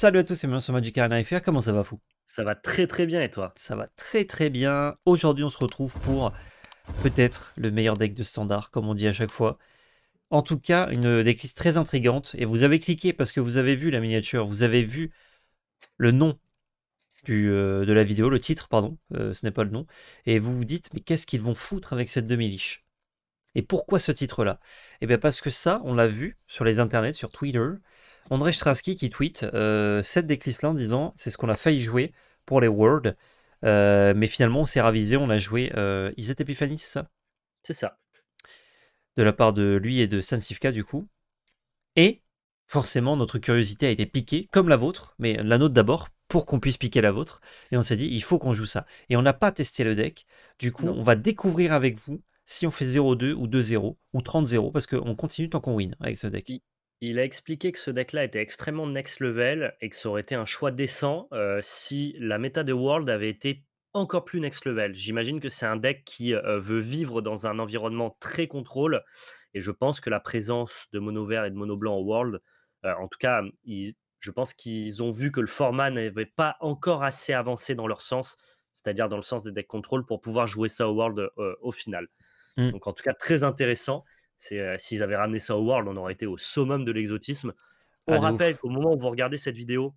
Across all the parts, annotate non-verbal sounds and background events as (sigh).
Salut à tous c'est bienvenue sur Magic Arena FR, comment ça va fou Ça va très très bien et toi Ça va très très bien, aujourd'hui on se retrouve pour peut-être le meilleur deck de standard comme on dit à chaque fois. En tout cas, une decklist très intrigante et vous avez cliqué parce que vous avez vu la miniature, vous avez vu le nom euh, de la vidéo, le titre pardon, euh, ce n'est pas le nom, et vous vous dites mais qu'est-ce qu'ils vont foutre avec cette demi-liche et pourquoi ce titre-là Eh bien parce que ça, on l'a vu sur les internets, sur Twitter, André Strasky qui tweet euh, 7 là disant c'est ce qu'on a failli jouer pour les Worlds, euh, mais finalement on s'est ravisé, on a joué euh, Isette Epiphany, c'est ça C'est ça. De la part de lui et de Sansifka du coup. Et forcément notre curiosité a été piquée, comme la vôtre, mais la nôtre d'abord, pour qu'on puisse piquer la vôtre. Et on s'est dit il faut qu'on joue ça. Et on n'a pas testé le deck, du coup on va découvrir avec vous si on fait 0-2 ou 2-0 ou 30-0 parce qu'on continue tant qu'on win avec ce deck. Il a expliqué que ce deck-là était extrêmement next level et que ça aurait été un choix décent euh, si la méta de World avait été encore plus next level. J'imagine que c'est un deck qui euh, veut vivre dans un environnement très contrôle et je pense que la présence de mono vert et de mono blanc au World, euh, en tout cas, je pense qu'ils ont vu que le format n'avait pas encore assez avancé dans leur sens, c'est-à-dire dans le sens des decks contrôle pour pouvoir jouer ça au World au final. Mmh. Donc en tout cas, très intéressant. Euh, s'ils avaient ramené ça au World, on aurait été au summum de l'exotisme. Ah, on rappelle qu'au moment où vous regardez cette vidéo,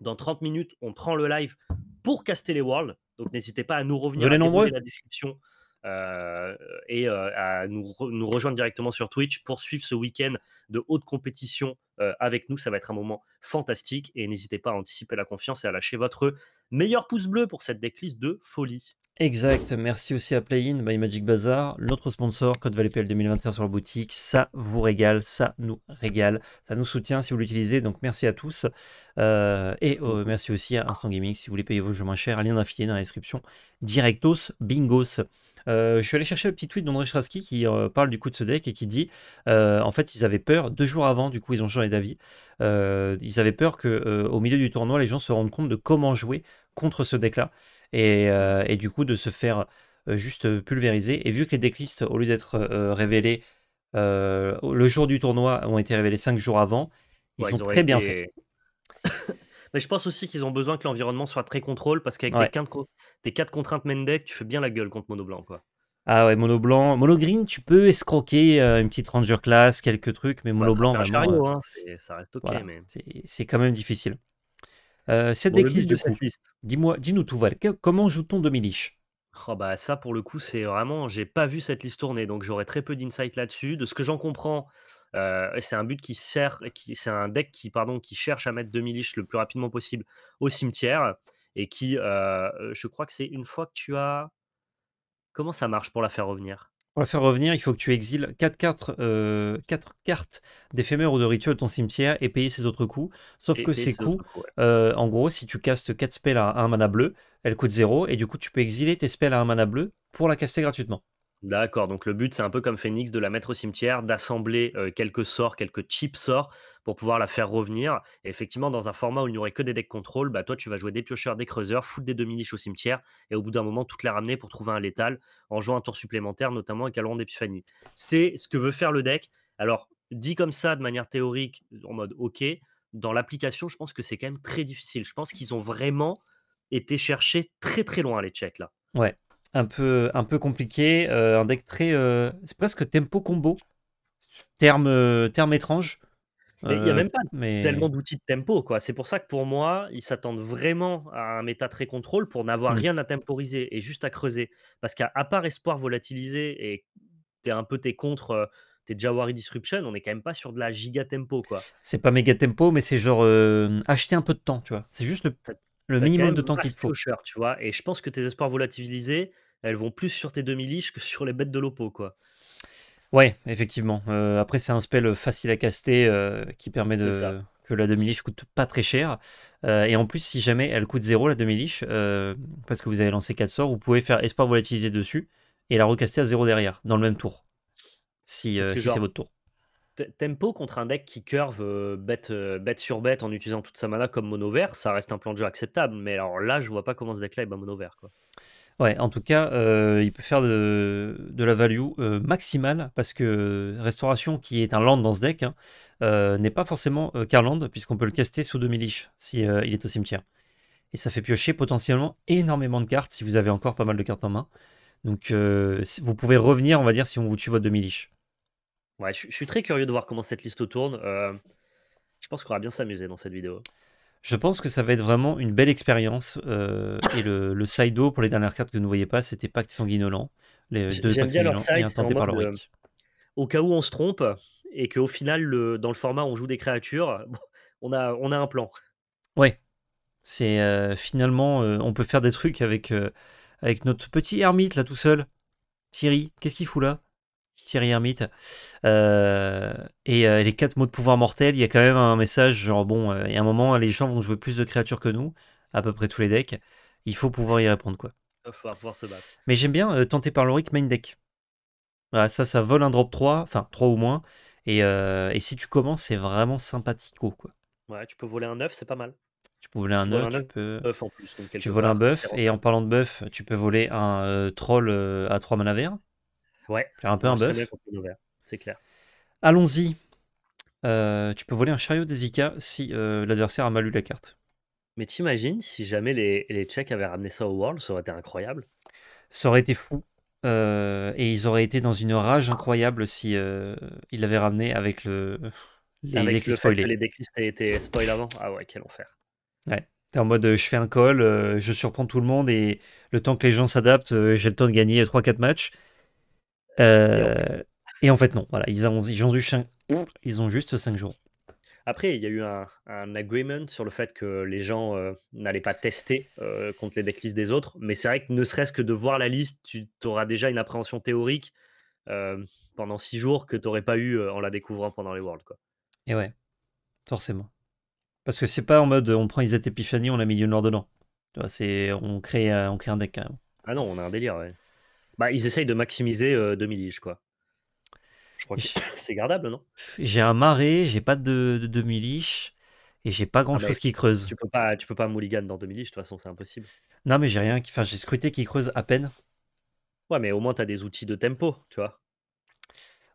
dans 30 minutes, on prend le live pour caster les Worlds. Donc n'hésitez pas à nous revenir dans la description euh, et euh, à nous, rejoindre directement sur Twitch pour suivre ce week-end de haute compétition avec nous. Ça va être un moment fantastique et n'hésitez pas à anticiper la confiance et à lâcher votre meilleur pouce bleu pour cette déclisse de folie. Exact, merci aussi à Playin by Magic Bazaar, notre sponsor, code PL 2021 sur la boutique, ça vous régale, ça nous régale, ça nous soutient si vous l'utilisez, donc merci à tous, euh, et euh, merci aussi à Instant Gaming si vous voulez payer vos jeux moins chers, lien d'affilié dans la description, directos, bingos. Euh, je suis allé chercher le petit tweet d'André Straski qui parle du coup de ce deck et qui dit en fait ils avaient peur deux jours avant du coup ils ont changé d'avis ils avaient peur que au milieu du tournoi les gens se rendent compte de comment jouer contre ce deck là euh, et, du coup de se faire euh, juste euh, pulvériser. Et vu que les decklists, au lieu d'être révélés le jour du tournoi, ont été révélés 5 jours avant, ils sont très bien faits. (coughs) Mais je pense aussi qu'ils ont besoin que l'environnement soit très contrôle parce qu'avec tes 4 contraintes main deck, tu fais bien la gueule contre Mono Blanc. Quoi. Ah ouais, Mono Blanc. Mono Green, tu peux escroquer une petite Ranger class, quelques trucs, mais Mono bah, Blanc, vraiment, hein, ça reste ok. mais... C'est quand même difficile. Euh, cette de dis-moi, dis-nous tout, Val, comment joue-t-on de Oh bah ça pour le coup c'est vraiment j'ai pas vu cette liste tourner donc j'aurais très peu d'insight là-dessus de ce que j'en comprends euh, c'est un but qui sert qui c'est un deck qui pardon qui cherche à mettre demi le plus rapidement possible au cimetière et qui euh, je crois que c'est une fois que tu as comment ça marche pour la faire revenir pour la faire revenir, il faut que tu exiles 4, cartes euh, d'éphémère ou de rituel de ton cimetière et payer ses autres coûts. Sauf que ces coûts, euh, en gros, si tu castes 4 spells à un mana bleu, elles coûtent 0 et du coup tu peux exiler tes spells à un mana bleu pour la caster gratuitement. D'accord, donc le but, c'est un peu comme Phoenix, de la mettre au cimetière, d'assembler euh, quelques sorts, quelques cheap sorts pour pouvoir la faire revenir. Et effectivement, dans un format où il n'y aurait que des decks contrôle, bah, toi, tu vas jouer des piocheurs, des creuseurs, foutre des demi-liches au cimetière et au bout d'un moment, toutes les ramener pour trouver un létal en jouant un tour supplémentaire, notamment avec Alron d'Epiphanie. C'est ce que veut faire le deck. Alors, dit comme ça, de manière théorique, en mode OK, dans l'application, je pense que c'est quand même très difficile. Je pense qu'ils ont vraiment été chercher très très loin, les checks là. Ouais, un peu, un peu compliqué, euh, un deck très. Euh, c'est presque tempo combo, terme, euh, terme étrange. il n'y a même pas tellement d'outils de tempo. quoi. C'est pour ça que pour moi, ils s'attendent vraiment à un méta très contrôle pour n'avoir mmh. rien à temporiser et juste à creuser. Parce qu'à part espoir volatilisé et t'es un peu tes contre t'es Jawari Disruption, on n'est quand même pas sur de la giga tempo quoi. C'est pas méga tempo, mais c'est genre acheter un peu de temps, tu vois. C'est juste le, minimum de temps qu'il faut. tu vois. Et je pense que tes espoirs volatilisés, elles vont plus sur tes demi-liches que sur les bêtes de l'opo, quoi. Ouais, effectivement. Euh, après, c'est un spell euh, facile à caster euh, qui permet de, que la demi-liche coûte pas très cher. et en plus, si jamais elle coûte 0, la demi-liche, parce que vous avez lancé 4 sorts, vous pouvez faire espoir volatiliser dessus et la recaster à 0 derrière, dans le même tour. Si, c'est votre tour. Tempo contre un deck qui curve bête, sur bête en utilisant toute sa mana comme mono vert, ça reste un plan de jeu acceptable. Mais alors là, je vois pas comment ce deck-là est mono vert. Quoi. Ouais, en tout cas, euh, il peut faire de, la value euh, maximale parce que Restauration, qui est un land dans ce deck, hein, euh, n'est pas forcément qu'un land puisqu'on peut le caster sous demi-liche si il est au cimetière. Et ça fait piocher potentiellement énormément de cartes si vous avez encore pas mal de cartes en main. Donc vous pouvez revenir, on va dire, si on vous tue votre demi-liche. Ouais, je, suis très curieux de voir comment cette liste tourne. je pense qu'on va bien s'amuser dans cette vidéo. Je pense que ça va être vraiment une belle expérience. Euh, et le, le pour les dernières cartes que vous ne voyez pas, c'était Pacte Sanguinolent. Les deux bien par leur Au cas où on se trompe et qu'au final, dans le format, on joue des créatures, (laughs) on, a, on a un plan. Ouais. C'est euh, finalement, euh, on peut faire des trucs avec, avec notre petit ermite là tout seul. Thierry, qu'est-ce qu'il fout là Thierry Hermite. Euh, euh, et les quatre mots de pouvoir mortel, il y a quand même un message genre bon, euh, il y a un moment, les gens vont jouer plus de créatures que nous, à peu près tous les decks. Il faut pouvoir y répondre quoi. Mais j'aime bien tenter par l'oric main deck. Ah, ça, ça vole un drop 3, enfin 3 ou moins. Et, si tu commences, c'est vraiment sympathico quoi. Ouais, tu peux voler un 9, c'est pas mal. Tu peux voler un œuf, tu peux. En plus, tu voles un buff, et en parlant de buff, tu peux voler un troll à 3 mana Ouais. un peu un C'est clair. Allons-y. Euh, tu peux voler un chariot des si euh, l'adversaire a mal lu la carte. Mais t'imagines si jamais les, Tchèques avaient ramené ça au World, ça aurait été incroyable. Ça aurait été fou. Euh, et ils auraient été dans une rage incroyable si ils l'avaient ramené avec le. Les avec les spoil avant. Ah ouais, quel enfer. Ouais. T'es en mode je fais un call, je surprends tout le monde et le temps que les gens s'adaptent, j'ai le temps de gagner 3-4 matchs. Euh, et, en fait. non. Voilà, ils ont, ils juste 5 jours. Après, il y a eu un, agreement sur le fait que les gens euh, n'allaient pas tester euh, contre les decklists des autres. Mais c'est vrai que ne serait-ce que de voir la liste, tu auras déjà une appréhension théorique pendant 6 jours que tu n'aurais pas eu en la découvrant pendant les Worlds. Quoi. Et ouais, forcément. Parce que c'est pas en mode on prend Isette Epiphany, on la met Yonor dedans. Tu vois, on, crée, on crée un deck quand même. Ah non, on a un délire, ouais. Bah, ils essayent de maximiser 2000 euh, liges, quoi. Je crois que c'est gardable, non J'ai un marais, j'ai pas de, de 2000 liches et j'ai pas grand ah, chose qui creuse. Tu peux pas, tu peux pas mulligan dans 2000 liches, de toute façon, c'est impossible. Non, mais j'ai rien. Qui... Enfin, j'ai scruté qui creuse à peine. Ouais, mais au moins, tu as des outils de tempo, tu vois.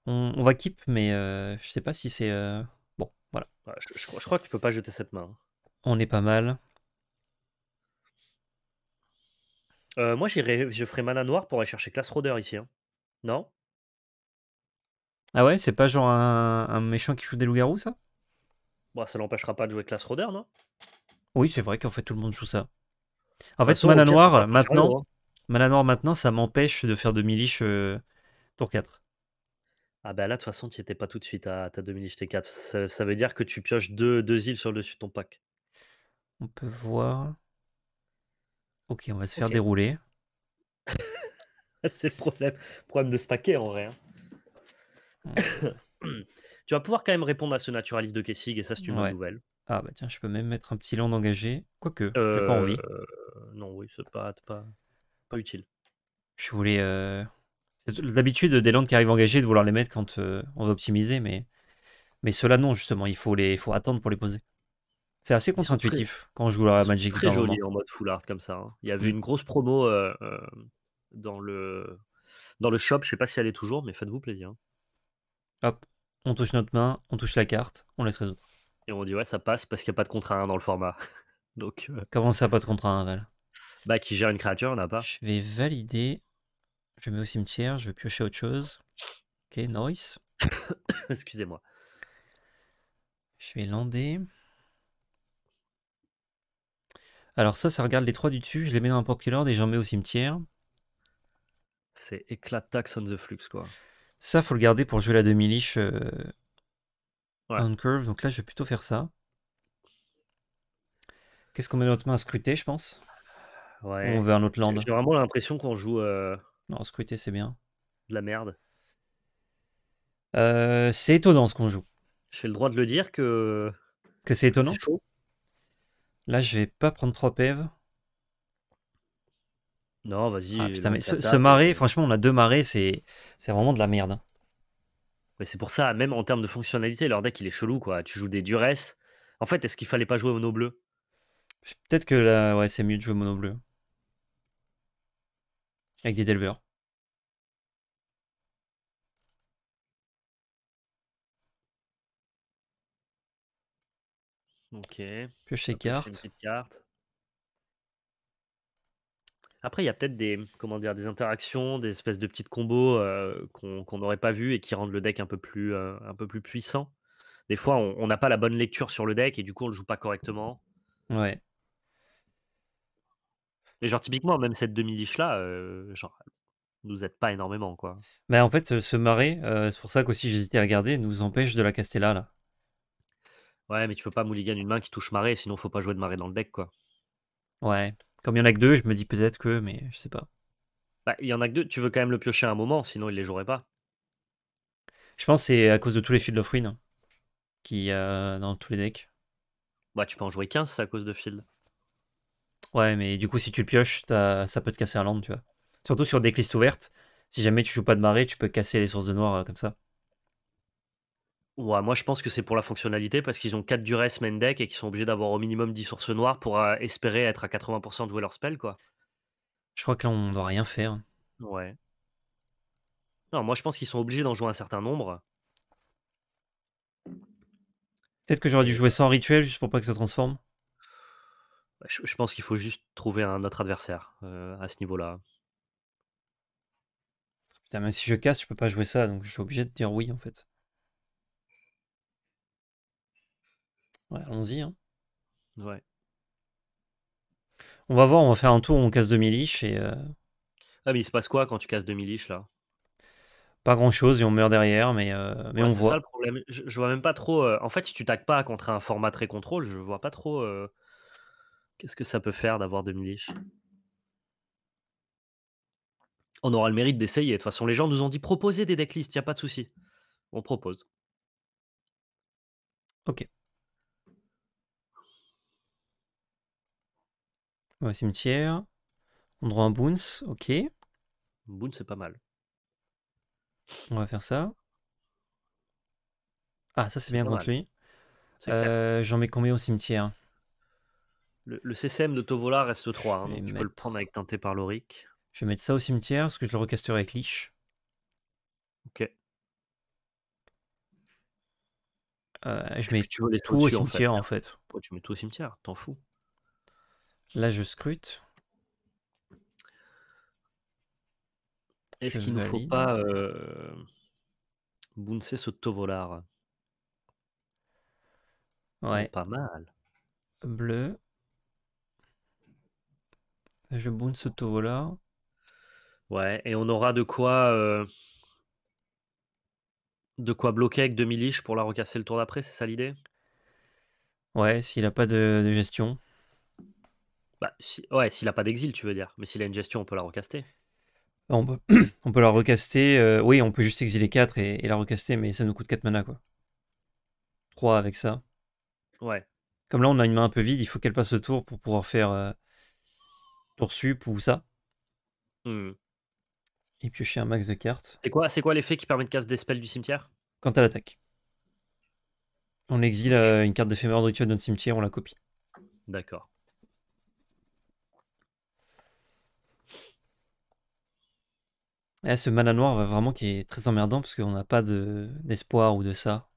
On, va keep, mais euh, je sais pas si c'est. Euh, bon, voilà. je, je, crois que tu peux pas jeter cette main. Hein. On est pas mal. Euh, moi, je ferai mana noir pour aller chercher Class Roder ici. Hein. Non Ah ouais, c'est pas genre un, méchant qui joue des loups-garous, ça Bon, bah, ça l'empêchera pas de jouer Classe Roder, non Oui, c'est vrai qu'en fait, tout le monde joue ça. En fait, Mana Noire, Noir, maintenant, hein. Noir, maintenant, ça m'empêche de faire de lish euh, tour 4. Ah bah là, de toute façon, tu étais pas tout de suite à ta demi-liche T4. Ça, veut dire que tu pioches deux, deux îles sur le dessus de ton pack. On peut voir. Ok, on va se faire dérouler. (laughs) c'est le problème. problème de ce paquet en vrai. Hein. (coughs) tu vas pouvoir quand même répondre à ce naturaliste de Kessig et ça c'est une bonne nouvelle. Ah bah tiens, je peux même mettre un petit land engagé. Quoique, j'ai pas envie. Euh, non, oui, c'est pas, pas, pas utile. Je voulais. Euh, c'est l'habitude des landes qui arrivent engagés de vouloir les mettre quand euh, on veut optimiser, mais, mais ceux-là non, justement, il faut, les... faut attendre pour les poser. C'est assez contre-intuitif quand je joue la Magic. Très joli en mode full art comme ça. Hein. Il y avait mm. une grosse promo euh, euh, dans, le, dans le shop. Je sais pas si elle est toujours, mais faites-vous plaisir. Hop, on touche notre main, on touche la carte, on laisse résoudre. Et on dit ouais, ça passe parce qu'il n'y a pas de contrat dans le format. (laughs) Donc, euh, Comment ça, pas de contrat 1, Val Bah, qui gère une créature, on n'a pas. Je vais valider. Je mets au cimetière, je vais piocher autre chose. Ok, noise. (coughs) Excusez-moi. Je vais lander. Alors ça, ça regarde les trois du dessus, je les mets dans n'importe quel ordre et j'en mets au cimetière. C'est éclat tax on the flux, quoi. Ça, faut le garder pour jouer la demi-liche euh, on curve. Donc là, je vais plutôt faire ça. Qu'est-ce qu'on met dans notre main Scruter, je pense Ouais. on veut un autre land J'ai vraiment l'impression qu'on joue. Euh... Non, scruter, c'est bien. De la merde. Euh, c'est étonnant ce qu'on joue. J'ai le droit de le dire que. Que c'est étonnant Là, je vais pas prendre 3 PEV. Non, vas-y. Ah, putain, mais ce, marais, franchement, on a deux marais, c'est vraiment de la merde. Mais c'est pour ça, même en termes de fonctionnalité, leur deck il est chelou quoi. Tu joues des duresses. En fait, est-ce qu'il fallait pas jouer mono bleu Peut-être que là, ouais, c'est mieux de jouer mono bleu. Avec des déleveurs. Ok. piocher une carte. Après, il y a peut-être des, des interactions, des espèces de petites combos euh, qu'on n'aurait pas vues et qui rendent le deck un peu plus, euh, un peu plus puissant. Des fois, on n'a pas la bonne lecture sur le deck et du coup, on le joue pas correctement. Ouais. Et genre, typiquement, même cette demi-liche-là, euh, genre, nous aide pas énormément, quoi. Mais bah, en fait, ce marais, c'est pour ça qu'aussi j'hésitais à la garder, nous empêche de la caster là, là. Ouais, mais tu peux pas mouligan une main qui touche marée, sinon faut pas jouer de marée dans le deck, quoi. Ouais, comme il y en a que deux, je me dis peut-être que, mais je sais pas. Bah, il y en a que deux, tu veux quand même le piocher à un moment, sinon il les jouerait pas. Je pense que c'est à cause de tous les fields of win hein, qui euh, dans tous les decks. Bah, tu peux en jouer 15 à cause de field. Ouais, mais du coup, si tu le pioches, ça peut te casser un land, tu vois. Surtout sur des listes ouvertes, si jamais tu joues pas de marée, tu peux casser les sources de noir euh, comme ça. Ouais, moi je pense que c'est pour la fonctionnalité parce qu'ils ont 4 durées main deck et qu'ils sont obligés d'avoir au minimum 10 sources noires pour euh, espérer être à 80% de jouer leur spell quoi. Je crois que là on doit rien faire. Ouais. Non, moi je pense qu'ils sont obligés d'en jouer un certain nombre. Peut-être que j'aurais dû jouer sans rituel juste pour pas que ça transforme. Bah, je, pense qu'il faut juste trouver un autre adversaire euh, à ce niveau-là. Putain, même si je casse, je peux pas jouer ça donc je suis obligé de dire oui en fait. Ouais, allons-y. Hein. Ouais. On va voir, on va faire un tour, on casse 2000 ish et. Euh, ah, mais il se passe quoi quand tu casses 2000 ish là Pas grand chose et on meurt derrière, mais, euh, mais on voit. C'est ça le problème. Je, vois même pas trop. Euh, en fait, si tu taques pas contre un format très contrôle, je vois pas trop. Qu'est-ce que ça peut faire d'avoir 2000 ish On aura le mérite d'essayer. De toute façon, les gens nous ont dit proposer des decklists, il n'y a pas de souci. On propose. Ok. au cimetière. On droit un boons ok. boons c'est pas mal. On va faire ça. Ah, ça c'est bien contre lui. Euh, j'en mets combien au cimetière le, CCM de Tovola reste 3, hein, tu peux le prendre avec teinté par l'oric. Je vais mettre ça au cimetière, parce que je le recasterai avec Lich. Ok. Euh, je mets tout au cimetière en fait. tu mets tout au cimetière, t'en fous. Là, je scrute. Est-ce qu'il ne faut pas euh, bouncer ce Tovolar Ouais. Pas mal. Bleu. Je bounce ce Tovolar. Ouais, et on aura de quoi. Euh, de quoi bloquer avec demi-liche pour la recasser le tour d'après, c'est ça l'idée Ouais, s'il n'a pas de gestion. Bah, ouais, s'il a pas d'exil, tu veux dire. Mais s'il a une gestion, on peut la recaster. Ah, (clears throat) on peut, la recaster. Euh, oui, on peut juste exiler 4 et, la recaster, mais ça nous coûte 4 mana, quoi. 3 avec ça. Ouais. Comme là, on a une main un peu vide, il faut qu'elle passe le tour pour pouvoir faire euh, tour sup ou ça. Hmm. Et piocher un max de cartes. C'est quoi, quoi l'effet qui permet de casser des spells du cimetière Quant à l'attaque. On exile euh, une carte d'éphémère de rituel cimetière, on la copie. D'accord. Eh, ce mana noir, vraiment, qui est très emmerdant parce qu'on n'a pas d'espoir ou de ça.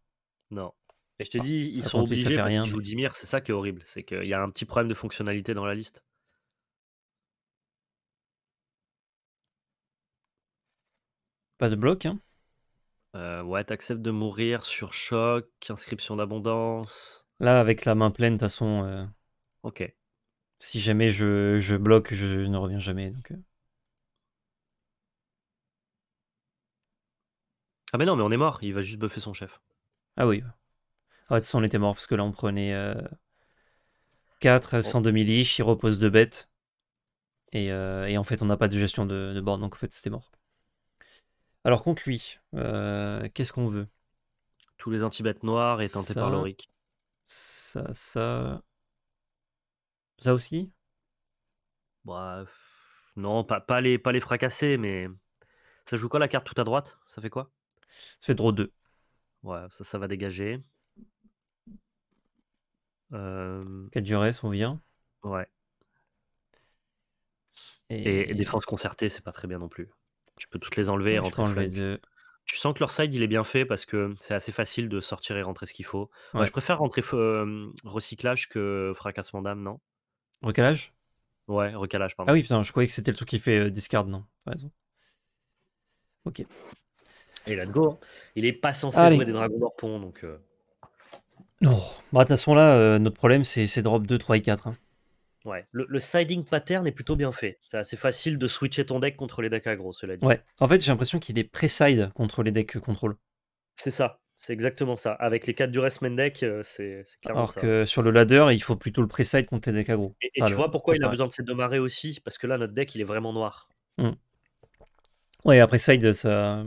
Non. Et je te ah, dis, ils sont obligés ça fait rien, parce qu'ils jouent Dimir, c'est ça qui est horrible. C'est qu'il y a un petit problème de fonctionnalité dans la liste. Pas de bloc, hein euh, Ouais, t'acceptes de mourir sur choc, inscription d'abondance. Là, avec la main pleine, de toute façon. Euh, ok. Si jamais je, je bloque, je, je ne reviens jamais. Donc. Euh. Ah mais non, mais on est mort, il va juste buffer son chef. Ah oui. Ah, de toute on était mort parce que là, on prenait 4, 102 000 il repose de bêtes. Euh, et, en fait, on n'a pas de gestion de, board, donc en fait, c'était mort. Alors, contre lui, euh, qu'est-ce qu'on veut Tous les anti-bêtes noirs et teintés par l'oric. Ça, ça. Ça aussi Bref. Bah, non, pas, pas, les, pas les fracasser, mais. Ça joue quoi la carte tout à droite Ça fait quoi ça fait draw 2. Ouais, ça, ça va dégager. Euh... Quelle durée, on vient Ouais. Et... défense concertée, c'est pas très bien non plus. Tu peux toutes les enlever et rentrer. Tu sens que leur side il est bien fait parce que c'est assez facile de sortir et rentrer ce qu'il faut. je préfère rentrer euh, recyclage que fracassement d'âme, non Recalage Ouais, recalage, pardon. Ah oui, putain, je croyais que c'était le truc qui fait euh, discard, non T'as raison. Ok. Et là go. Hein. Il est pas censé jouer des dragons pont, donc. Euh... Non. Bah, de là, euh, notre problème, c'est drop 2, 3 et 4. Hein. Ouais. Le, siding pattern est plutôt bien fait. C'est assez facile de switcher ton deck contre les decks aggro, cela dit. Ouais. En fait, j'ai l'impression qu'il est pré-side contre les decks contrôle. C'est ça. C'est exactement ça. Avec les 4 du rest deck, euh, c'est clairement Alors que sur le ladder, il faut plutôt le pré-side contre les decks aggro. Et, tu vois pourquoi il a besoin de ces deux aussi Parce que là, notre deck, il est vraiment noir. Hmm. Ouais, après side, ça,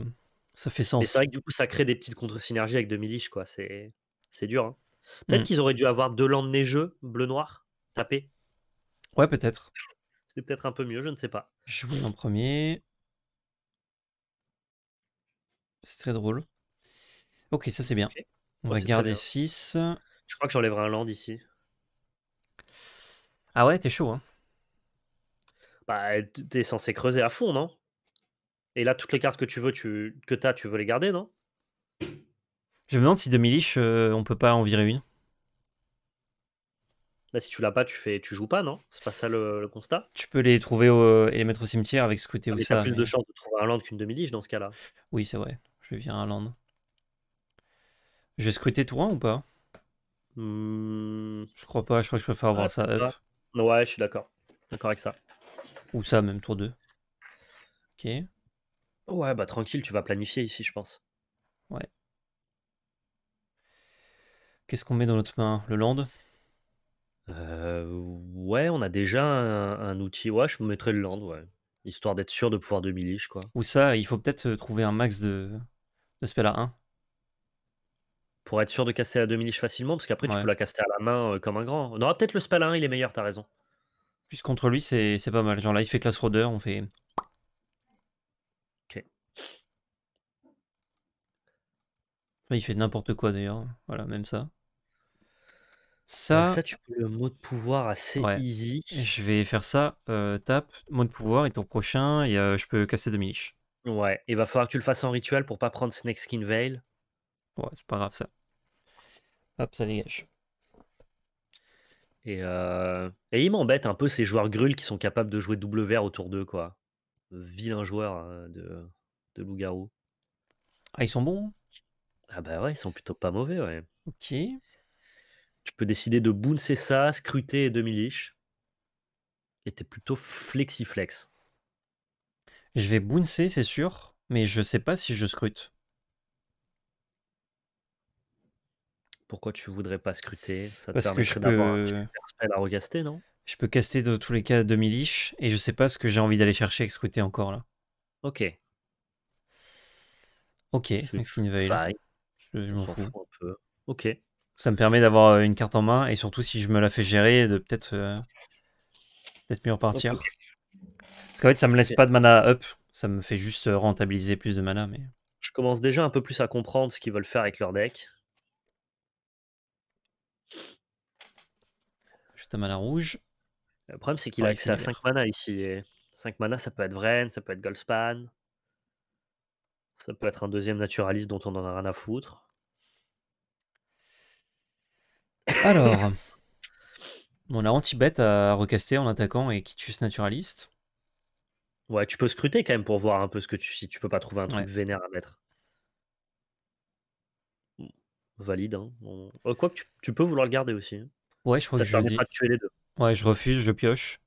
ça fait sens. c'est vrai que du coup, ça crée des petites contre-synergies avec de lich quoi. C'est, c'est dur. Hein. Peut-être mmh. qu'ils auraient dû avoir deux landes neigeux, bleu-noir, tapé. Ouais, peut-être. C'est peut-être un peu mieux, je ne sais pas. Je vous en premier. C'est très drôle. Ok, ça c'est bien. On va garder 6. Je crois que j'enlèverai un land ici. Ah ouais, t'es chaud, hein. Bah, t'es censé creuser à fond, non et là, toutes les cartes que tu veux, tu, que as, tu veux les garder, non Je me demande si demi lish euh, on on peut pas en virer une. Là, bah, si tu l'as pas, tu fais, tu joues pas, non C'est pas ça le, constat Tu peux les trouver et les mettre au cimetière avec scruter côté' ah, ou ça. plus de chance de trouver un land qu'une demi-liche dans ce cas-là. Oui, c'est vrai. Je vais virer un land. Je vais scruter tour 1 ou pas mmh. Je crois pas. Je crois que je préfère avoir ah, ça up. Ouais, je suis d'accord. D'accord avec ça. Ou ça, même tour 2. Ok. Ouais, bah tranquille, tu vas planifier ici, je pense. Ouais. Qu'est-ce qu'on met dans notre main Le land euh, Ouais, on a déjà un, outil. Ouais, je mettrais le land, ouais. Histoire d'être sûr de pouvoir demi liches, quoi. Ou ça, il faut peut-être euh, trouver un max de, de spell à 1. Pour être sûr de caster à demi liche facilement, parce qu'après, tu peux la caster à la main euh, comme un grand. Non, peut-être le spell à 1, il est meilleur, t'as raison. Plus contre lui, c'est pas mal. Genre là, il fait classe rôdeur, on fait il fait n'importe quoi d'ailleurs. Voilà, même ça. Ça, tu peux le mot de pouvoir assez easy. Je vais faire ça. Euh, tape, mot de pouvoir, et ton prochain, et, euh, je peux casser deux miliches. Ouais, il va falloir que tu le fasses en rituel pour pas prendre Snake Skin Veil. Ouais, c'est pas grave ça. Hop, ça dégage. Et, euh, et il m'embête un peu ces joueurs grules qui sont capables de jouer double vert autour d'eux, quoi. Vilain joueur euh, de, de loup-garou. Ah, ils sont bons hein. Ah bah ouais, ils sont plutôt pas mauvais, ouais. Ok. Tu peux décider de bouncer ça, scruter et Demi-Liche. Et t'es plutôt flexi-flex. Je vais bouncer, c'est sûr, mais je sais pas si je scrute. Pourquoi tu voudrais pas scruter Ça Parce te que je peux... non Je peux caster dans tous les cas demi-liche, et je sais pas ce que j'ai envie d'aller chercher avec scruter encore, là. Ok. Ok, c'est une veille. Je Ok. Ça me permet d'avoir euh, une carte en main et surtout si je me la fais gérer, de peut-être euh, mieux repartir. Parce qu'en fait, ça me laisse pas de mana up. Ça me fait juste euh, rentabiliser plus de mana. Mais... Je commence déjà un peu plus à comprendre ce qu'ils veulent faire avec leur deck. Juste un mana rouge. Le problème, c'est qu'il a accès à 5 mana ici. 5 mana, ça peut être Vren, ça peut être Goldspan. Ça peut être un deuxième naturaliste dont on en a rien à foutre. Alors, (laughs) on a anti-bête à recaster en attaquant et qui tue ce naturaliste. Ouais, tu peux scruter quand même pour voir un peu ce que tu si tu peux pas trouver un truc vénère à mettre. Valide. Hein. Euh, quoi que tu, peux vouloir le garder aussi. Hein. Ouais, je que les Ouais, je refuse, je pioche.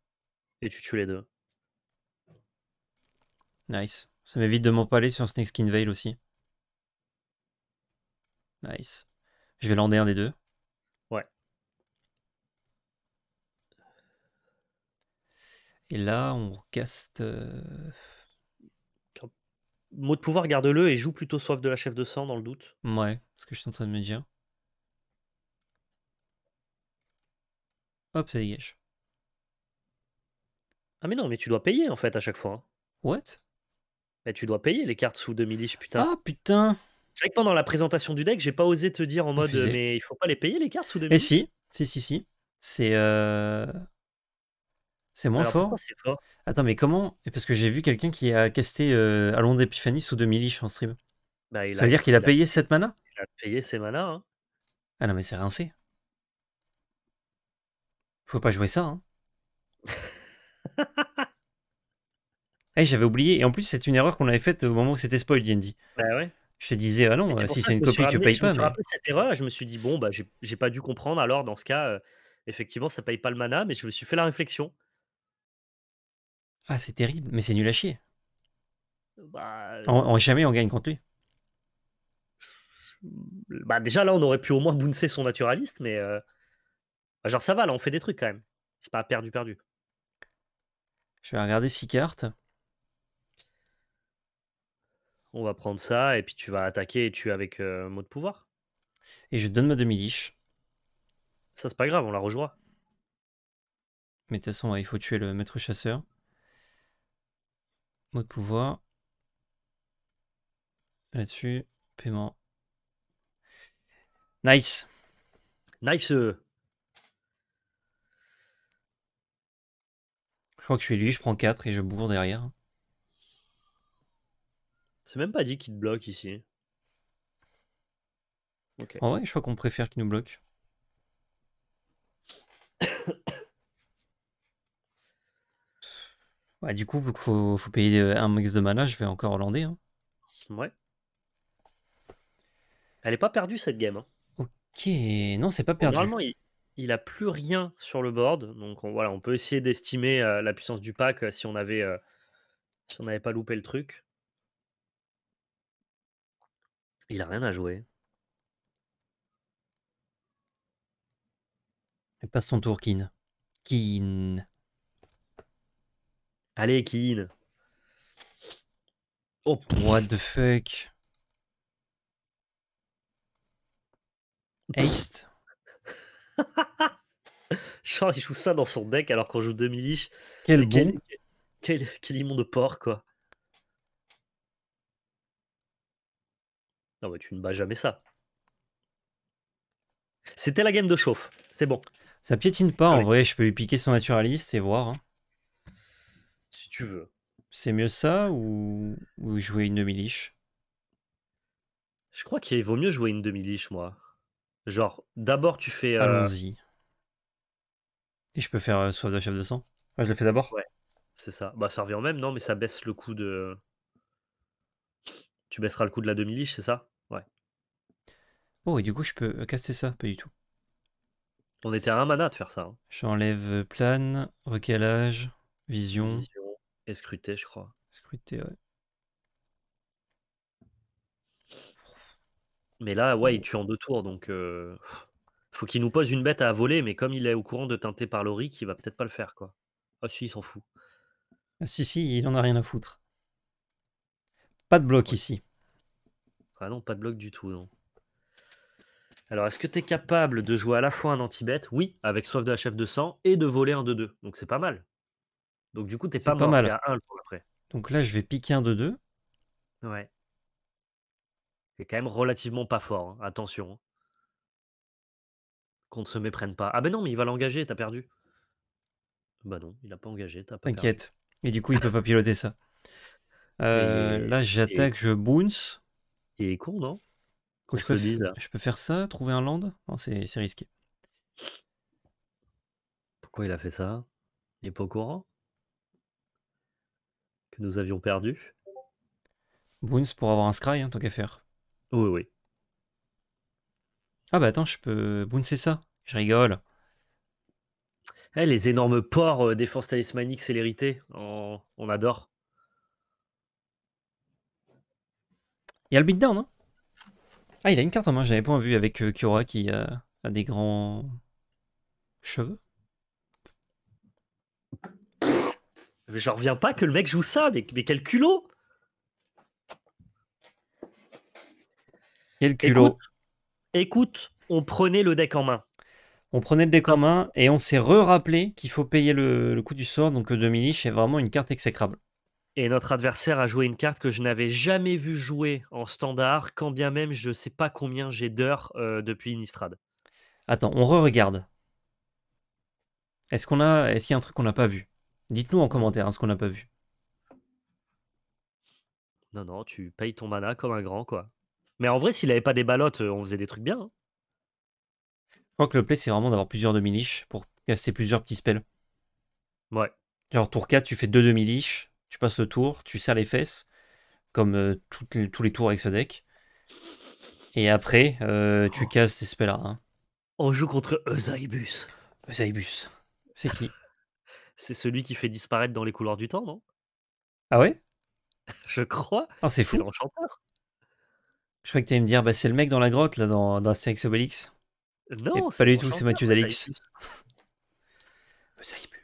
Et tu tues les deux. Nice. Ça m'évite de m'empaler sur Snake Skin Veil aussi. Nice. Je vais lander un des deux. Ouais. Et là, on caste. Euh, Mot de pouvoir, garde-le et joue plutôt soif de la chef de sang dans le doute. Ouais, ce que je suis en train de me dire. Hop, ça dégage. Ah mais non, mais tu dois payer en fait à chaque fois. Hein. What mais bah, tu dois payer les cartes sous 2000 ish, putain. Ah putain C'est vrai que pendant la présentation du deck, j'ai pas osé te dire en mode mais il faut pas les payer les cartes sous 2000 eh, Mais si, si, si, si. C'est. Euh, c'est moins Alors, fort. fort. Attends, mais comment eh, Parce que j'ai vu quelqu'un qui a casté euh, Allons d'Epiphanie sous 2000 ish en stream. Bah, il Ça veut dire qu'il a, payé cette mana Il a payé ses manas. Hein. Ah non, mais c'est rincé. Faut pas jouer ça. Hein. (laughs) Eh, j'avais oublié. Et en plus, c'est une erreur qu'on avait faite au moment où c'était spoil Yandy bah Je te disais, ah non, euh, si c'est une copie, tu payes pas. Je me suis cette erreur, je me suis dit, bon, bah, j'ai pas dû comprendre. Alors, dans ce cas, euh, effectivement, ça paye pas le mana, mais je me suis fait la réflexion. Ah, c'est terrible, mais c'est nul à chier. on bah, euh, jamais on gagne contre lui. Bah, déjà, là, on aurait pu au moins bouncer son naturaliste, mais. Bah, genre, ça va, là, on fait des trucs quand même. C'est pas perdu-perdu. Je vais regarder six cartes. On va prendre ça et puis tu vas attaquer et tuer avec euh, mot de pouvoir. Et je donne ma demi-liche. Ça, c'est pas grave, on la rejouera. Mais de toute façon, il faut tuer le maître chasseur. Mot de pouvoir. Là-dessus, paiement. Nice. Nice. Je crois que je suis lui, je prends 4 et je bourre derrière. C'est même pas dit qu'il te bloque ici. En vrai, je crois qu'on préfère qu'il nous bloque. (coughs) du coup, vu qu'il faut, payer un max de mana, je vais encore hollandais. Hein. Ouais. Elle est pas perdue cette game. Hein. Ok, non, c'est pas perdu. Normalement, il, a plus rien sur le board. Donc on, voilà, on peut essayer d'estimer euh, la puissance du pack euh, si on avait euh, si on n'avait pas loupé le truc. Il a rien à jouer. passe ton tour, Kin. Kin. Allez, Kin. Oh, what the fuck. Haste. (laughs) Genre, il joue ça dans son deck alors qu'on joue deux liche Quel bon. Quel, porc, quoi. Non, mais tu ne bats jamais ça. C'était la game de chauffe. C'est bon. Ça piétine pas, en vrai. Je peux lui piquer son naturaliste et voir. Hein. Si tu veux. C'est mieux ça ou, jouer une demi-liche Je crois qu'il vaut mieux jouer une demi-liche, moi. Genre, d'abord tu fais. Euh, Allons-y. Et je peux faire euh, soif de chef de sang ah, Je le fais d'abord Ouais, c'est ça. Bah, ça revient au même, non, mais ça baisse le coût de. Tu baisseras le coût de la demi-liche, c'est ça Oh, et du coup, je peux euh, caster ça Pas du tout. On était à un mana de faire ça. Hein. J'enlève euh, plane, recalage, vision. Et scruter, je crois. Scruter, ouais. Mais là, ouais, il oh. tue en deux tours, donc euh, faut qu'il nous pose une bête à voler, mais comme il est au courant de teinter par Loric, il va peut-être pas le faire, quoi. Ah si, il s'en fout. Ah, si, si, il en a rien à foutre. Pas de bloc ici. Ah non, pas de bloc du tout, non. Alors, est-ce que tu es capable de jouer à la fois un anti bête oui, avec soif de HF 200, et de voler un 2-2 Donc, c'est pas mal. Donc, du coup, tu pas, pas mal Donc là, je vais piquer un 2-2. Ouais. C'est quand même relativement pas fort, hein. attention. Hein. Qu'on ne se méprenne pas. Ah ben non, mais il va l'engager, t'as perdu. Bah non, il n'a pas engagé, t'as pas T'inquiète. Et du coup, il peut pas (laughs) piloter ça. Euh, là, j'attaque, je bounce. Il est con, non je, peux faire ça, trouver un land C'est risqué. Pourquoi il a fait ça Il n'est pas au courant Que nous avions perdu Boons pour avoir un scry, hein, tant qu'à faire. Oui, oui. Ah bah attends, je peux... Boons ça Je rigole. Eh, les énormes ports euh, défense talismanique célérité, on, on adore. Il y a le beatdown, hein ah, il a une carte en main, j'avais pas vu avec euh, qui euh, a des grands cheveux. Mais j'en reviens pas que le mec joue ça, mais, quel culot Quel culot écoute, on prenait le deck en main. On prenait le deck en main et on s'est re-rappelé qu'il faut payer le, coup du sort, donc euh, demi est vraiment une carte exécrable. Et notre adversaire a joué une carte que je n'avais jamais vue jouer en standard, quand bien même je ne sais pas combien j'ai d'heures depuis Innistrad. Attends, on re-regarde. Est-ce qu'on a, est-ce qu'il y a un truc qu'on n'a pas vu Dites-nous en commentaire hein, ce qu'on n'a pas vu. Non, non, tu payes ton mana comme un grand, quoi. Mais en vrai, s'il n'avait pas des ballottes, euh, on faisait des trucs bien. Hein. Je crois que le play, c'est vraiment d'avoir plusieurs demi-liches pour casser plusieurs petits spells. Ouais. Genre, tour 4, tu fais deux demi-liches tu passes le tour, tu serres les fesses, comme euh, tous les tours avec ce deck. Et après, euh, tu oh. casses ces spells. Hein. On joue contre Eusaibus. Eusaibus, c'est qui (laughs) C'est celui qui fait disparaître dans les couloirs du temps, non Ah ouais (laughs) Je crois. Ah, c'est fou. Je crois que tu allais me dire, bah, c'est le mec dans la grotte, là, dans, dans Salut, Non, c'est pas du tout, c'est Mathieu Zalix. (laughs)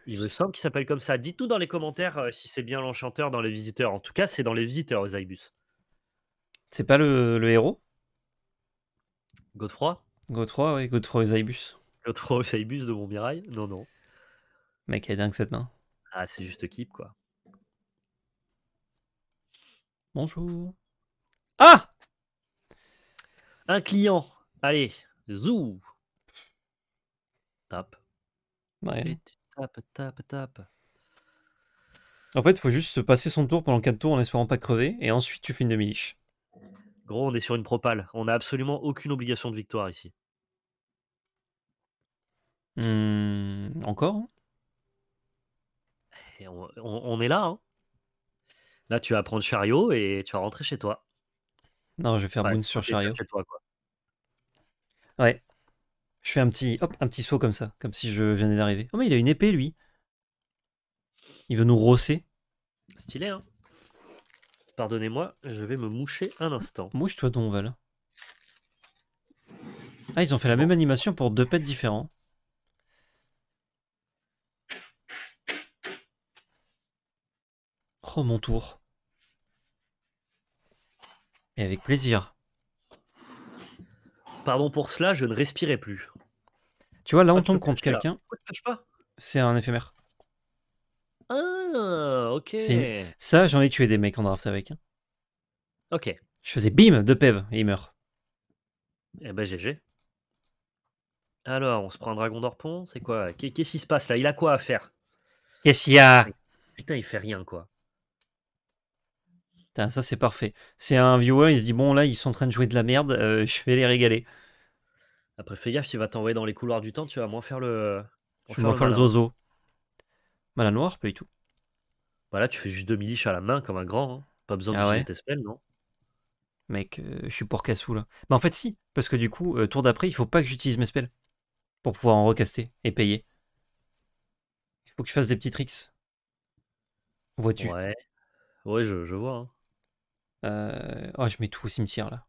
Il me semble qu'il s'appelle comme ça. Dites-nous dans les commentaires euh, si c'est bien l'enchanteur dans les visiteurs. En tout cas, c'est dans les visiteurs, Ibus. C'est pas le, héros Godefroy Godefroy, oui, Godefroy Ibus. Godefroy Ibus de Montmirail Non, non. Mec, elle est dingue cette main. Ah, c'est juste keep, quoi. Bonjour. Ah Un client. Allez, zou. Tap. Ouais. En fait, il faut juste passer son tour pendant 4 tours en espérant pas crever, et ensuite tu fais une demi-liche. Gros, on est sur une propale. On n'a absolument aucune obligation de victoire ici. Mmh, encore hein eh, on, est là. Hein. Là, tu vas prendre chariot et tu vas rentrer chez toi. Non, je vais faire enfin, sur chariot. Ouais. Je fais un petit, hop, un petit saut comme ça, comme si je venais d'arriver. Oh mais il a une épée lui. Il veut nous rosser. Stylé hein. Pardonnez-moi, je vais me moucher un instant. Mouche-toi donc là. Ah ils ont fait la même animation pour deux pets différents. Oh mon tour. Et avec plaisir. Pardon pour cela, je ne respirais plus. Tu vois, là, ah, on tombe contre quelqu'un. C'est un éphémère. Ah, ok. Ça, Ça, j'en ai tué des mecs en draft avec. Hein. Ok. Je faisais bim, deux pèves, e et il meurt. Eh ben, GG. Alors, on se prend un dragon d'orpon C'est quoi Qu'est-ce qui se passe là Il a quoi à faire Qu'est-ce qu'il y a Putain, il fait rien, quoi. Putain, ça, c'est parfait. C'est un viewer, il se dit, bon, là, ils sont en train de jouer de la merde, euh, je vais les régaler. Après, fais gaffe, il va t'envoyer dans les couloirs du temps, tu vas moins faire le. Tu vas faire le zozo. Malin bah, noir, paye tout. Voilà, bah, tu fais juste deux miliches à la main comme un grand. Hein. Pas besoin ah de tes spells, non Mec, euh, je suis pour cassou là. Mais bah, en fait, si, parce que du coup, euh, tour d'après, il faut pas que j'utilise mes spells pour pouvoir en recaster et payer. Il faut que je fasse des petits tricks. Vois-tu Ouais, je, vois. Hein. Euh, oh, je mets tout au cimetière là.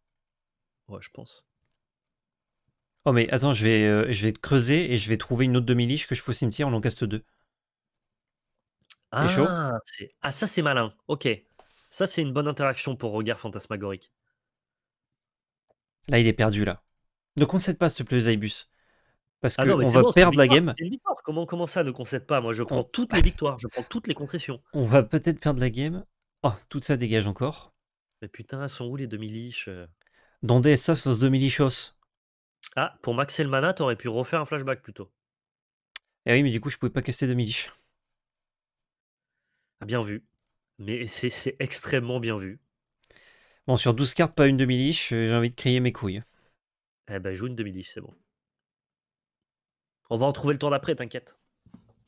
Ouais, je pense. Oh mais attends, je vais, euh, je vais creuser et je vais trouver une autre demi-liche que je fais au cimetière, en caste deux. Ah, ah ça c'est malin, ok. Ça c'est une bonne interaction pour regard fantasmagorique. Là il est perdu là. Ne concède pas ce te Parce que ah qu'on va perdre la game. Comment, comment ça ne concède pas Moi je prends toutes les victoires, je prends toutes les concessions. On va peut-être perdre la game. Oh, tout ça dégage encore. Mais putain, sont où les demi-liches Dondé, ça, se demi-lichos ah, pour maxer le mana, t'aurais pu refaire un flashback plutôt. Eh oui, mais du coup, je pouvais pas caster Ah Bien vu. Mais c'est extrêmement bien vu. Bon, sur 12 cartes, pas une demi euh, j'ai envie de crier mes couilles. Eh ben, joue une demi c'est bon. On va en trouver le tour d'après, t'inquiète.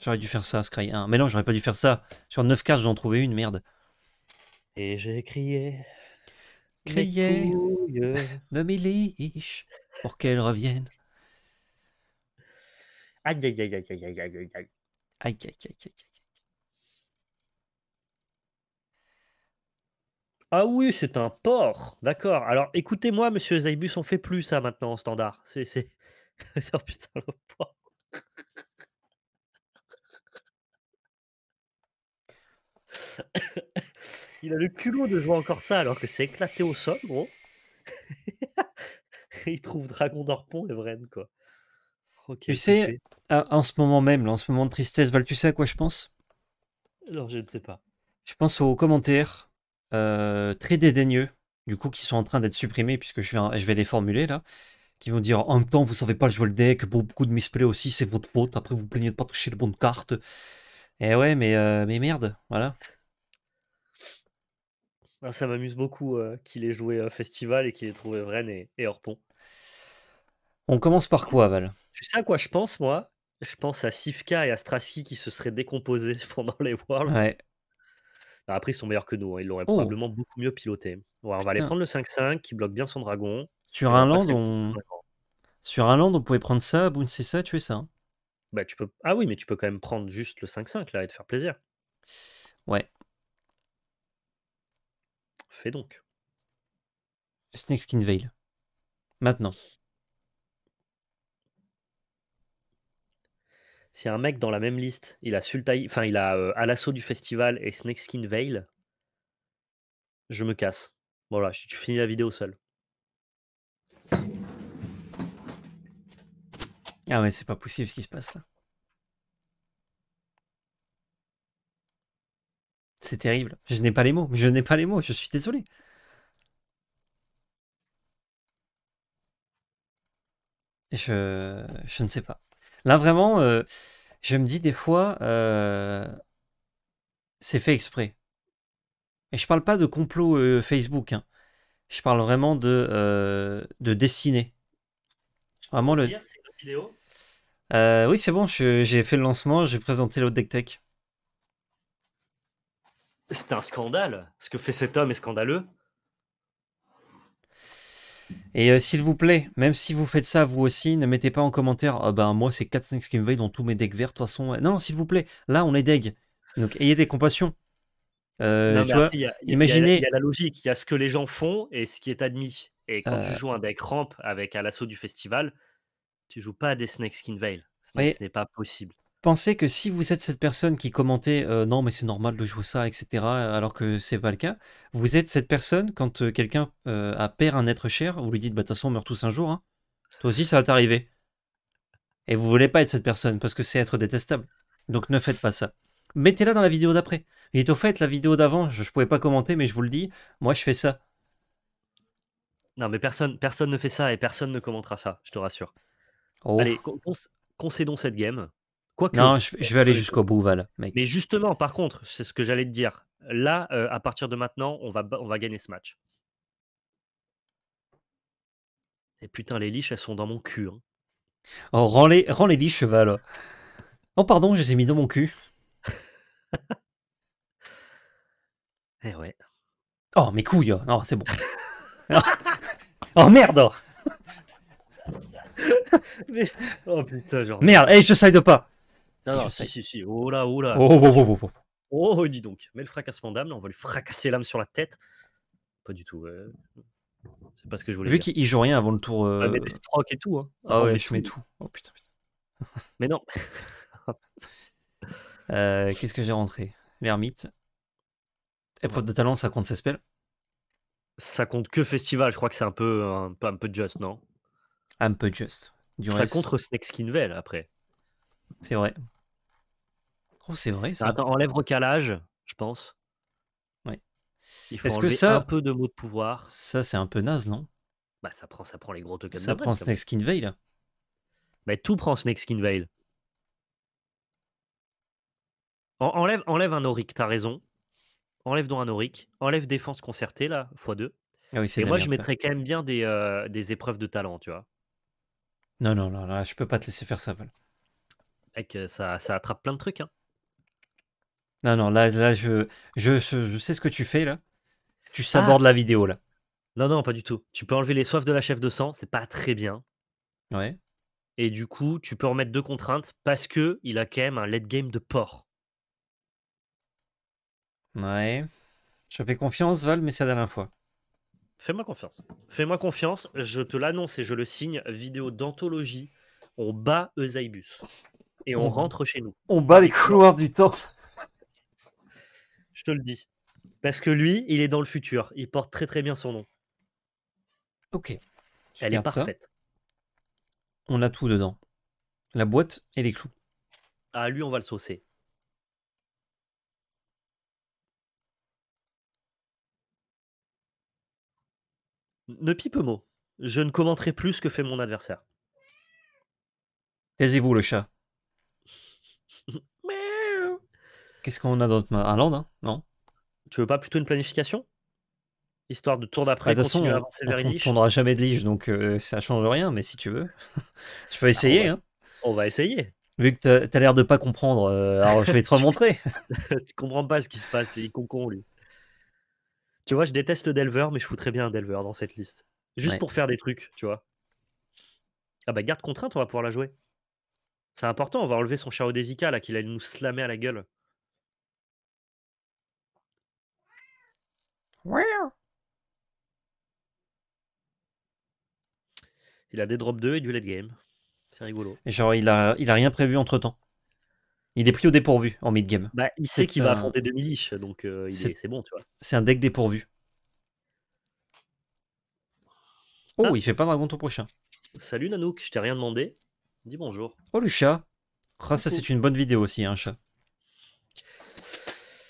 J'aurais dû faire ça, Scry 1. Mais non, j'aurais pas dû faire ça. Sur 9 cartes, j'en trouvais une, merde. Et j'ai crié. Crié demi pour qu'elle revienne. Aïe, aïe, aïe, aïe, aïe, aïe, Ah oui, c'est un porc. D'accord. Alors écoutez-moi, monsieur Zaibus, on fait plus ça maintenant en standard. C'est. c'est... (laughs) putain, porc. (coughs) Il a le culot de jouer encore ça alors que c'est éclaté au sol, gros. (laughs) (laughs) il trouve Dragon d'Orpon et Vren, quoi. Oh, tu sais, en ce moment même, en ce moment de tristesse, Val, tu sais à quoi je pense Non, je ne sais pas. Je pense aux commentaires euh, très dédaigneux, du coup, qui sont en train d'être supprimés, puisque je vais, je vais les formuler là, qui vont dire en même temps, vous savez pas jouer le deck, beaucoup de misplay aussi, c'est votre faute, après vous plaignez de pas toucher les bonnes cartes. Et eh ouais, mais, euh, mais merde, voilà. Ah, ça m'amuse beaucoup euh, qu'il ait joué Festival et qu'il ait trouvé Vren et, et on commence par quoi, Val Tu sais à quoi je pense, moi Je pense à Sivka et à Straski qui se seraient décomposés (laughs) pendant les Worlds. Bah, après, ils sont meilleurs que nous. Hein. Ils l'auraient oh. probablement beaucoup mieux piloté. on va aller prendre le 5-5 qui bloque bien son dragon. Sur un land, on... Sur un land, on pouvait prendre ça, booncer c'est ça, tuer hein. ça. Bah, tu peux... Ah oui, mais tu peux quand même prendre juste le 5-5 là et te faire plaisir. Ouais. Fais donc. Snake Skin Veil. Maintenant. si un mec dans la même liste, il a Sultai, enfin il a euh, à l'assaut du festival et Snake Skin Veil, je me casse. Voilà, je, finis la vidéo seul. Ah mais c'est pas possible ce qui se passe là. C'est terrible. Je n'ai pas les mots. Je n'ai pas les mots. Je suis désolé. Je, je ne sais pas. Là, vraiment, euh, je me dis des fois, euh, c'est fait exprès. Et je parle pas de complot euh, Facebook. Hein. Je parle vraiment de, de dessiner. Vraiment le. oui, c'est bon, j'ai fait le lancement, j'ai présenté l'autre deck tech. C'est un scandale. Ce que fait cet homme est scandaleux. Et euh, s'il vous plaît, même si vous faites ça vous aussi, ne mettez pas en commentaire Ah ben moi c'est 4 snakes qui me dans tous mes decks verts, de toute façon. Non, s'il vous plaît, là on est deg. Donc ayez des compassions. tu vois, imaginez. Il y, a la logique, il y a ce que les gens font et ce qui est admis. Et quand tu euh. joues un deck ramp avec à l'assaut du festival, tu joues pas des des Snakeskin Veil. Ce n'est pas possible pensez que si vous êtes cette personne qui commentait euh, non mais c'est normal de jouer ça etc alors que c'est pas le cas vous êtes cette personne quand euh, quelqu'un euh, a perd un être cher vous lui dites bah de toute façon on meurt tous un jour hein. toi aussi ça va t'arriver et vous voulez pas être cette personne parce que c'est être détestable donc ne faites pas ça mettez-la dans la vidéo d'après est au fait la vidéo d'avant je, pouvais pas commenter mais je vous le dis moi je fais ça non mais personne personne ne fait ça et personne ne commentera ça je te rassure oh. allez concédons cette game non, je, vais aller jusqu'au bout, Val. Mais justement, par contre, c'est ce que j'allais te dire. Là, euh, à partir de maintenant, on va, on va gagner ce match. Et putain, les liches, elles sont dans mon cul. Hein. Oh, rends les, rends les liches, Val. Oh, pardon, je les ai mis dans mon cul. (laughs) eh ouais. Oh, mes couilles. Non, oh, c'est bon. (laughs) oh, merde. Oh. (laughs) oh putain, genre. Merde, hey, eh, je side pas. Non, non, si, si, si, Oh là, oh là. Oh oh oh, oh, oh, oh, oh dis donc. Mais le fracassement d'âme, là, on va lui fracasser l'âme sur la tête. Pas du tout. C'est pas ce que je voulais Vu qu'il joue rien avant le tour. Euh... Ah, mais et tout. Hein. Ah ouais, je mets tout. Oh putain, putain. mais non. (laughs) Euh, qu'est-ce que j'ai rentré L'ermite. Épreuve de talent, ça compte ses spells Ça compte que festival, je crois que c'est un peu, un, un peu just, non Un peu just. Du ça compte contre Snake Skinvel après. C'est vrai. Oh, c'est vrai. Ça. Attends, enlève recalage, je pense. Oui. Il faut Est-ce que ça un peu de mots de pouvoir. Ça, c'est un peu naze, non Bah, ça prend, ça prend les gros tokens. Ça prend Snake Skin Veil là. tout prend Snake Skin Veil. enlève, enlève un auric, t'as raison. Enlève donc un auric. Enlève défense concertée là, x2. Ah Et moi, je mettrais quand même bien des, euh, des épreuves de talent, tu vois. Non, non, non, là, je peux pas te laisser faire ça, Val ça, attrape plein de trucs. Hein. Non, non, là, là je, je, je, sais ce que tu fais là. Tu ah. sabordes la vidéo là. Non, non, pas du tout. Tu peux enlever les soifs de la chef de sang, c'est pas très bien. Ouais. Et du coup, tu peux remettre deux contraintes parce que il a quand même un late game de porc. Ouais. Je fais confiance, Val, mais c'est la dernière fois. Fais-moi confiance. Fais-moi confiance, je te l'annonce et je le signe. Vidéo d'anthologie. On bat Euseibus et on, rentre chez nous. On bat les couloirs du temps. Je te le dis. Parce que lui, il est dans le futur. Il porte très très bien son nom. Ok. Elle est parfaite. On a tout dedans. La boîte et les clous. Ah, lui, on va le saucer. Ne pipe mot. Je ne commenterai plus ce que fait mon adversaire. Taisez-vous, le chat. Qu'est-ce qu'on a main Un land, hein, non Tu veux pas plutôt une planification Histoire de tour d'après, bah, continuer à avancer vers une On ne jamais de liche, donc euh, ça change rien, mais si tu veux, (laughs) je peux ah, essayer. Hein. on, va... essayer. Vu que tu as, l'air de pas comprendre, euh, alors je vais te (laughs) remontrer. (laughs) tu comprends pas ce qui se passe, il lui. Tu vois, je déteste Delver, mais je foutrais bien un Delver dans cette liste. Juste pour faire des trucs, tu vois. Ah bah garde contrainte, on va pouvoir la jouer. C'est important, on va enlever son Chao là qu'il a nous slammer à la gueule. Il a des drops 2 et du late game. C'est rigolo. Et genre, il a, il a rien prévu entre temps. Il est pris au dépourvu en mid game. Bah, il sait qu'il va affronter demi miliches donc euh, c'est bon, tu vois. C'est un deck dépourvu. Oh, ah. il fait pas dragon ton prochain. Salut Nanook, je t'ai rien demandé. Dis bonjour. Oh, le chat. Ah, ça, c'est une bonne vidéo aussi, un hein, chat.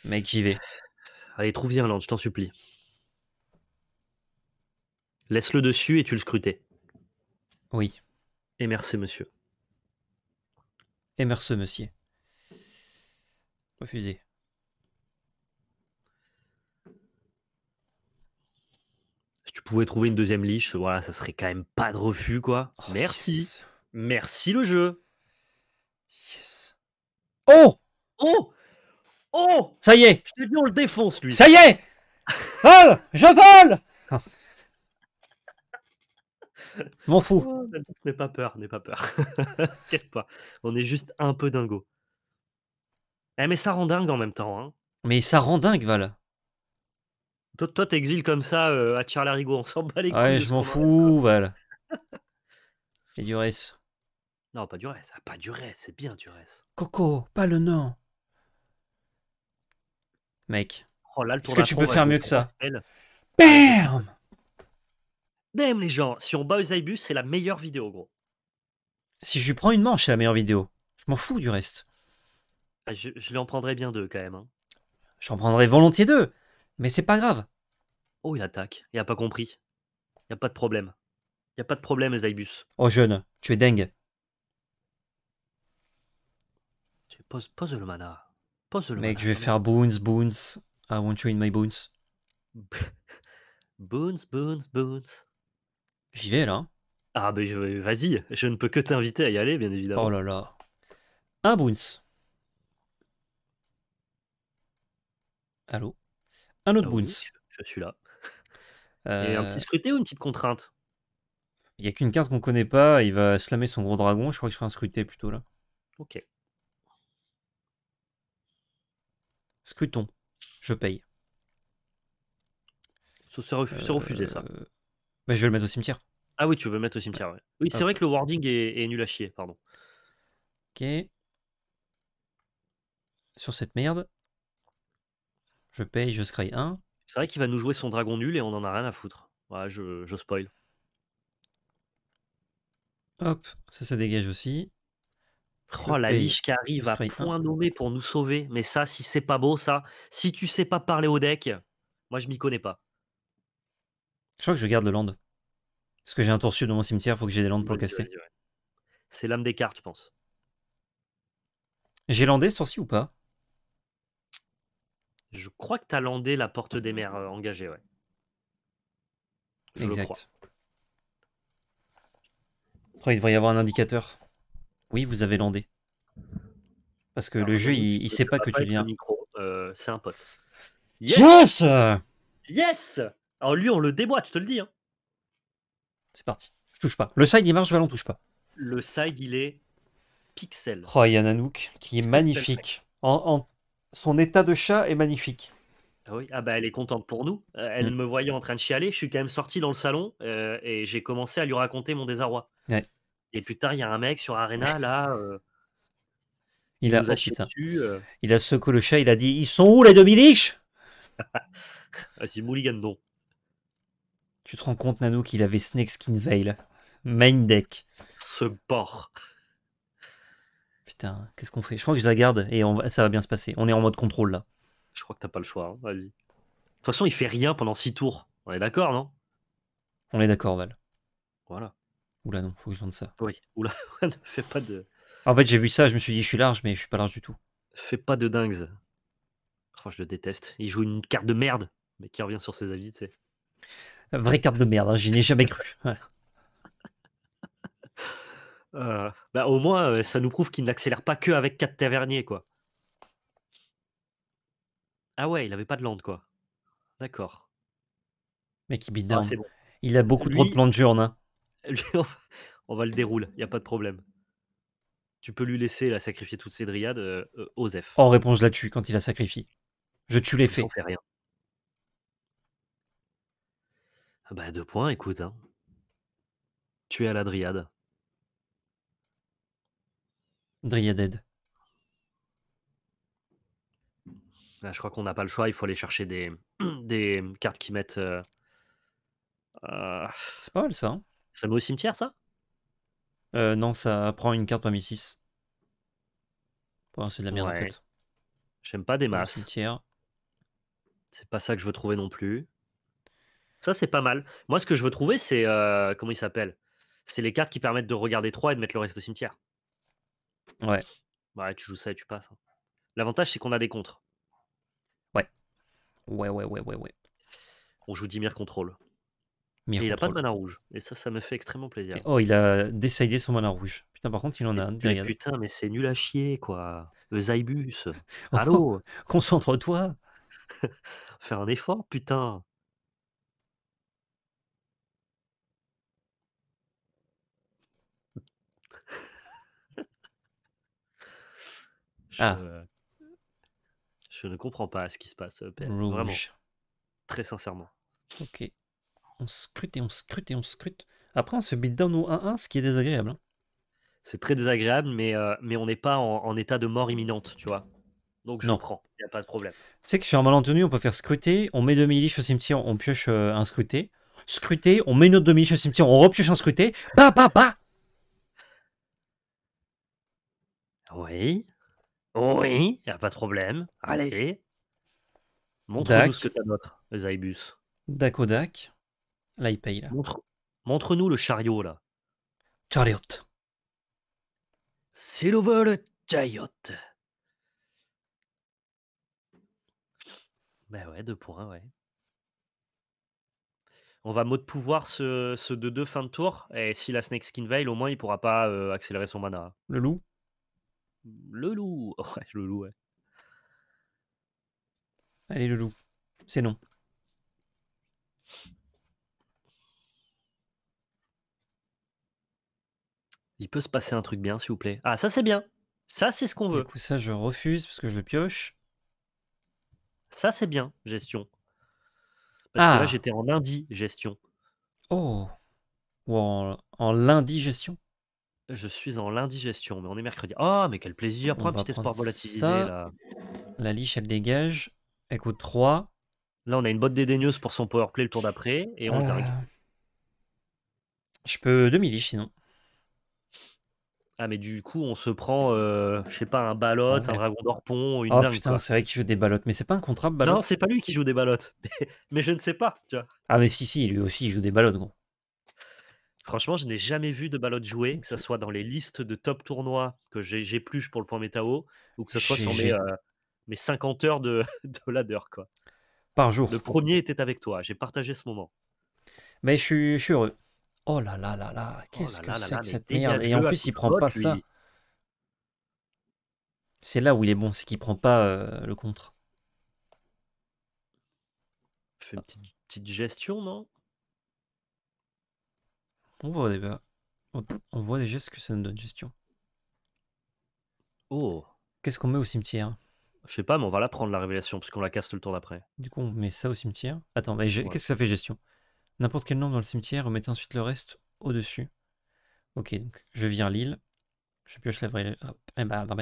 Mec, j'y vais. Allez, trouve Irlande, je t'en supplie. Laisse-le dessus et tu le scrutais. Oui. Et merci, monsieur. Et merci, monsieur. Refusé. Si tu pouvais trouver une deuxième liche, voilà, ça serait quand même pas de refus, quoi. Oh, merci. Merci le jeu. Yes. Oh Oh Oh Ça y est Je on le défonce, lui. Ça y est Vole Je vole M'en fous. n'aie pas peur, n'aie pas peur. T'inquiète (laughs) pas. On est juste un peu dingo. Eh, mais ça rend dingue en même temps. Hein. Mais ça rend dingue, Val. Toi, toi t'exiles comme ça euh, à tire On s'en bat les couilles. Ouais, je m'en fous, Val. (laughs) Et du reste. Non, pas du reste. pas du reste, c'est bien du reste. Coco, pas le nom mec. Oh, Est-ce que tu peux faire mieux que ça Bam Damn les gens, si on bat zybus, c'est la meilleure vidéo, gros. Si je lui prends une manche, c'est la meilleure vidéo. Je m'en fous du reste. Ah, je, je lui en prendrais bien deux quand même. Hein. J'en prendrais volontiers deux, mais c'est pas grave. Oh, il attaque. Il a pas compris. Il a pas de problème. Il a pas de problème, zybus. Oh jeune, tu es dingue. Pose, pose le mana. Mec, je vais faire boons, boons. I want you in my boons. (laughs) boons, boons, boons. J'y vais là. Ah, ben vas-y, je ne peux que t'inviter à y aller, bien évidemment. Oh là là. Un boons. Allô Un autre ah boons. Je, suis là. Euh... un petit scruté ou une petite contrainte Il n'y a qu'une carte qu'on connaît pas, il va slammer son gros dragon, je crois que je ferai un scruté plutôt là. Ok. Scruton, je paye. C'est refusé, ça. Euh, bah, je vais le mettre au cimetière. Ah oui, tu veux le mettre au cimetière, Oui, c'est vrai que le wording est, nul à chier, pardon. Ok. Sur cette merde, je paye, je scry 1. C'est vrai qu'il va nous jouer son dragon nul et on en a rien à foutre. Voilà, je, je spoil. Hop, ça, ça dégage aussi. Oh, la liche qui arrive à point nommé pour nous sauver. Mais ça, si c'est pas beau, ça, si tu sais pas parler au deck, moi je m'y connais pas. Je crois que je garde le land. Parce que j'ai un tour sud dans mon cimetière, faut que j'ai des landes pour le casser C'est l'âme des cartes, je pense. J'ai landé ce tour-ci ou pas Je crois que t'as landé la porte des mers euh, engagée, ouais. Je exact. Le crois. il devrait y avoir un indicateur. Oui, vous avez landé. Parce que le jeu, il, sait pas que tu viens. Euh, c'est un pote. Yes, yes Alors lui, on le déboîte, je te le dis. Hein. C'est parti. Je touche pas. Le side, il marche, Valon, touche pas. Le side, il est pixel. Oh, il y a qui est, magnifique. En, Son état de chat est magnifique. Ah oui, ah bah elle est contente pour nous. Euh, elle mm. me voyait en train de chialer. Je suis quand même sorti dans le salon euh, et j'ai commencé à lui raconter mon désarroi. Ouais. Et plus tard, il y a un mec sur Arena, là. Euh, il, a, oh, euh. il a secoué le chat, il a dit Ils sont où les demi-liches (laughs) ah, C'est Tu te rends compte, Nano, qu'il avait Snake Skin Veil Main deck. Ce porc. Putain, qu'est-ce qu'on fait Je crois que je la garde et on va... ça va bien se passer. On est en mode contrôle là. Je crois que t'as pas le choix, hein. vas-y. De toute façon, il fait rien pendant 6 tours. On est d'accord, non On est d'accord, Val. Voilà. Oula, non, faut que je lance ça. Oui, (laughs) oula, fais pas de. En fait, j'ai vu ça, je me suis dit, je suis large, mais je suis pas large du tout. Fais pas de dingues. Franchement, oh, je le déteste. Il joue une carte de merde, mais qui revient sur ses avis, tu sais. Vraie carte de merde, hein, j'y n'ai jamais cru. (laughs) Euh, bah, au moins, euh, ça nous prouve qu'il n'accélère pas que avec 4 taverniers, quoi. Ah ouais, il avait pas de land, quoi. D'accord. Mec, il bid ah, bon. Il a beaucoup trop de plans de jeu (laughs) on, va, le dérouler, il n'y a pas de problème. Tu peux lui laisser la sacrifier toutes ses dryades, euh, euh, Osef. En réponse, je la tue quand il la sacrifie. Je tue les fées. fait rien. Ah bah, deux points, écoute. Hein. Tu es à la dryade. Dryaded. je crois qu'on n'a pas le choix, il faut aller chercher des, (clears throat) des cartes qui mettent. Euh, C'est pas mal ça. Hein. Ça met au cimetière, ça euh, Non, ça prend une carte parmi 6. c'est de la merde en fait. J'aime pas des masses. C'est pas ça que je veux trouver non plus. Ça, c'est pas mal. Moi, ce que je veux trouver, c'est. Euh, comment il s'appelle C'est les cartes qui permettent de regarder 3 et de mettre le reste au cimetière. Ouais. Ouais, tu joues ça et tu passes. Hein. L'avantage, c'est qu'on a des contres. Ouais. Ouais, ouais, ouais, ouais, ouais. On joue mire Contrôle il n'a pas de mana rouge. Et ça, ça me fait extrêmement plaisir. oh, il a décidé son mana rouge. Putain, par contre, il en a un. Putain, mais c'est nul à chier, quoi. Euh, Le (laughs) Allô Concentre-toi. (laughs) Fais un effort, putain. (laughs) je, ah. je ne comprends pas ce qui se passe, euh, Vraiment. Très sincèrement. Ok. On scrute et on scrute et on scrute. Après, on se beat down au 1-1, ce qui est désagréable. Hein. C'est très désagréable, mais, euh, mais on n'est pas en, état de mort imminente, tu vois. Donc je prends, il n'y a pas de problème. Tu sais que sur un malentendu, on peut faire scruter, on met demi miliches au cimetière, on pioche euh, un scruté. Scruté, on met notre demi liche au cimetière, on repioche un scruté. Pa pa pa! Oui. Oui, il n'y a pas de problème. Allez. Montre-nous ce que t'as d'autre, Zaibus. Dakodak. Là, il paye. Montre, nous le chariot, là. Chariot. Silver Chariot. Ben ouais, deux points, ouais. On va mot de pouvoir ce, ce 2-2 fin de tour. Et si la Snake Skin Veil, au moins, il pourra pas euh, accélérer son mana. Le loup Le loup (laughs) le loup, ouais. Allez, le loup. C'est non. Il peut se passer un truc bien, s'il vous plaît. Ah, ça c'est bien. Ça c'est ce qu'on veut. Du coup, ça je refuse parce que je le pioche. Ça c'est bien, gestion. Parce que là ah. j'étais en lundi, gestion. Oh. Ou en, lundi, gestion. Je suis en lundi, gestion, mais on est mercredi. Ah, oh, mais quel plaisir! Prends un petit espoir volatilisé La liche, elle dégage. Écoute, 3. Là, on a une botte dédaigneuse pour son powerplay le tour d'après. Et on euh... zingue. Je peux demi-liche sinon. Ah, mais du coup, on se prend, euh, je sais pas, un balote, ah un dragon d'orpon, une oh, putain, c'est vrai qu'il joue des balottes, mais c'est pas un contrat balotte. Non, c'est pas lui qui joue des balottes, (laughs) mais, je ne sais pas, tu vois. Ah, mais si, si, lui aussi, il joue des balottes, gros. Franchement, je n'ai jamais vu de balotte jouer, que ce soit dans les listes de top tournois que j'épluche pour le point métao, ou que ce soit sur mes, 50 euh, heures de, (laughs) de ladder, quoi. Par jour. Le premier était avec toi, j'ai partagé ce moment. Mais je suis heureux. Oh là là là là, oh qu'est-ce que c'est que cette merde Et en plus, il prend pas ça. C'est là où il est bon, c'est qu'il prend pas euh, le contre. Fais une petite, gestion, non On voit déjà. on voit déjà ce que ça nous donne gestion. Oh. Qu'est-ce qu'on met au cimetière Je sais pas, mais on va la prendre la révélation parce qu'on la casse le tour d'après. Du coup, on met ça au cimetière. Attends, mais qu'est-ce que ça fait gestion n'importe quel nombre dans le cimetière, on met ensuite le reste au-dessus. Ok, donc je vire l'île, je pioche la vraie... Eh ben, bah,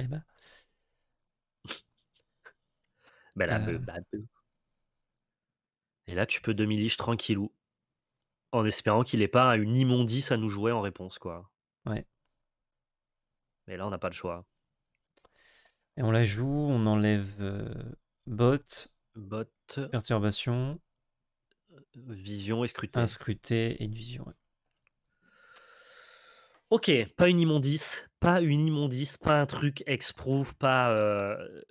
(laughs) bah, euh. bah, Et là, tu peux demi-liche tranquillou, en espérant qu'il n'ait pas une immondice à nous jouer en réponse, quoi. Ouais. Mais là, on n'a pas le choix. Et on la joue, on enlève bot, euh, bot, perturbation, Vision et scruté. Un et vision. Ok, pas une immondice, pas une immondice, pas un truc ex euh,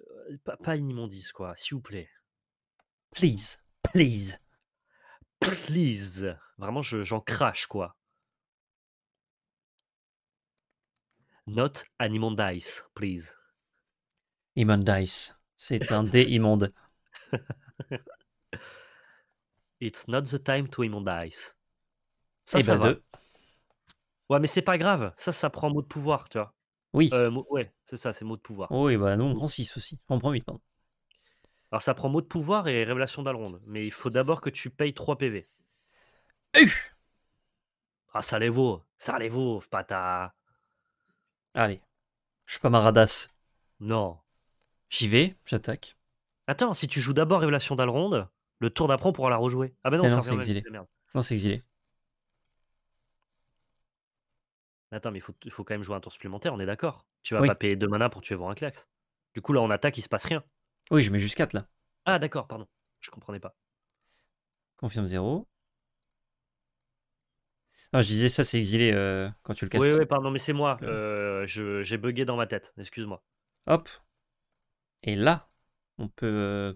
pas, pas, une immondice, quoi, s'il vous plaît. Please, please, please. Vraiment, j'en crache, quoi. Not an immondice, please. Immondice, c'est un dé immonde. (laughs) It's not the time to immondize. Ça, Et eh ça ben, va. Ouais, mais c'est pas grave. Ça, ça prend mot de pouvoir, tu vois. Oui. Euh, ouais, c'est ça, c'est mot de pouvoir. Oui, bah non, grand 6 aussi. On prend 8, pardon. Alors, ça prend mot de pouvoir et révélation d'Alronde. Mais il faut d'abord que tu payes 3 PV. ah, ça les vaut. Ça les vaut, pata. Allez. Je suis pas maradas. Non. J'y vais, j'attaque. Attends, si tu joues d'abord Révélation d'Alronde, le tour d'après, pour pourra la rejouer. Ah bah non, c'est exilé. Non, c'est exilé. Attends, mais il faut, quand même jouer un tour supplémentaire, on est d'accord. Tu vas pas payer 2 mana pour tuer clax. Du coup, là, on attaque, il se passe rien. Oui, je mets juste 4 là. Ah, d'accord, pardon. Je comprenais pas. Confirme 0. Non, je disais ça, c'est exilé euh, quand tu le casses. Oui, oui, pardon, mais c'est moi. Euh, euh, j'ai bugué dans ma tête, excuse-moi. Hop. Et là, on peut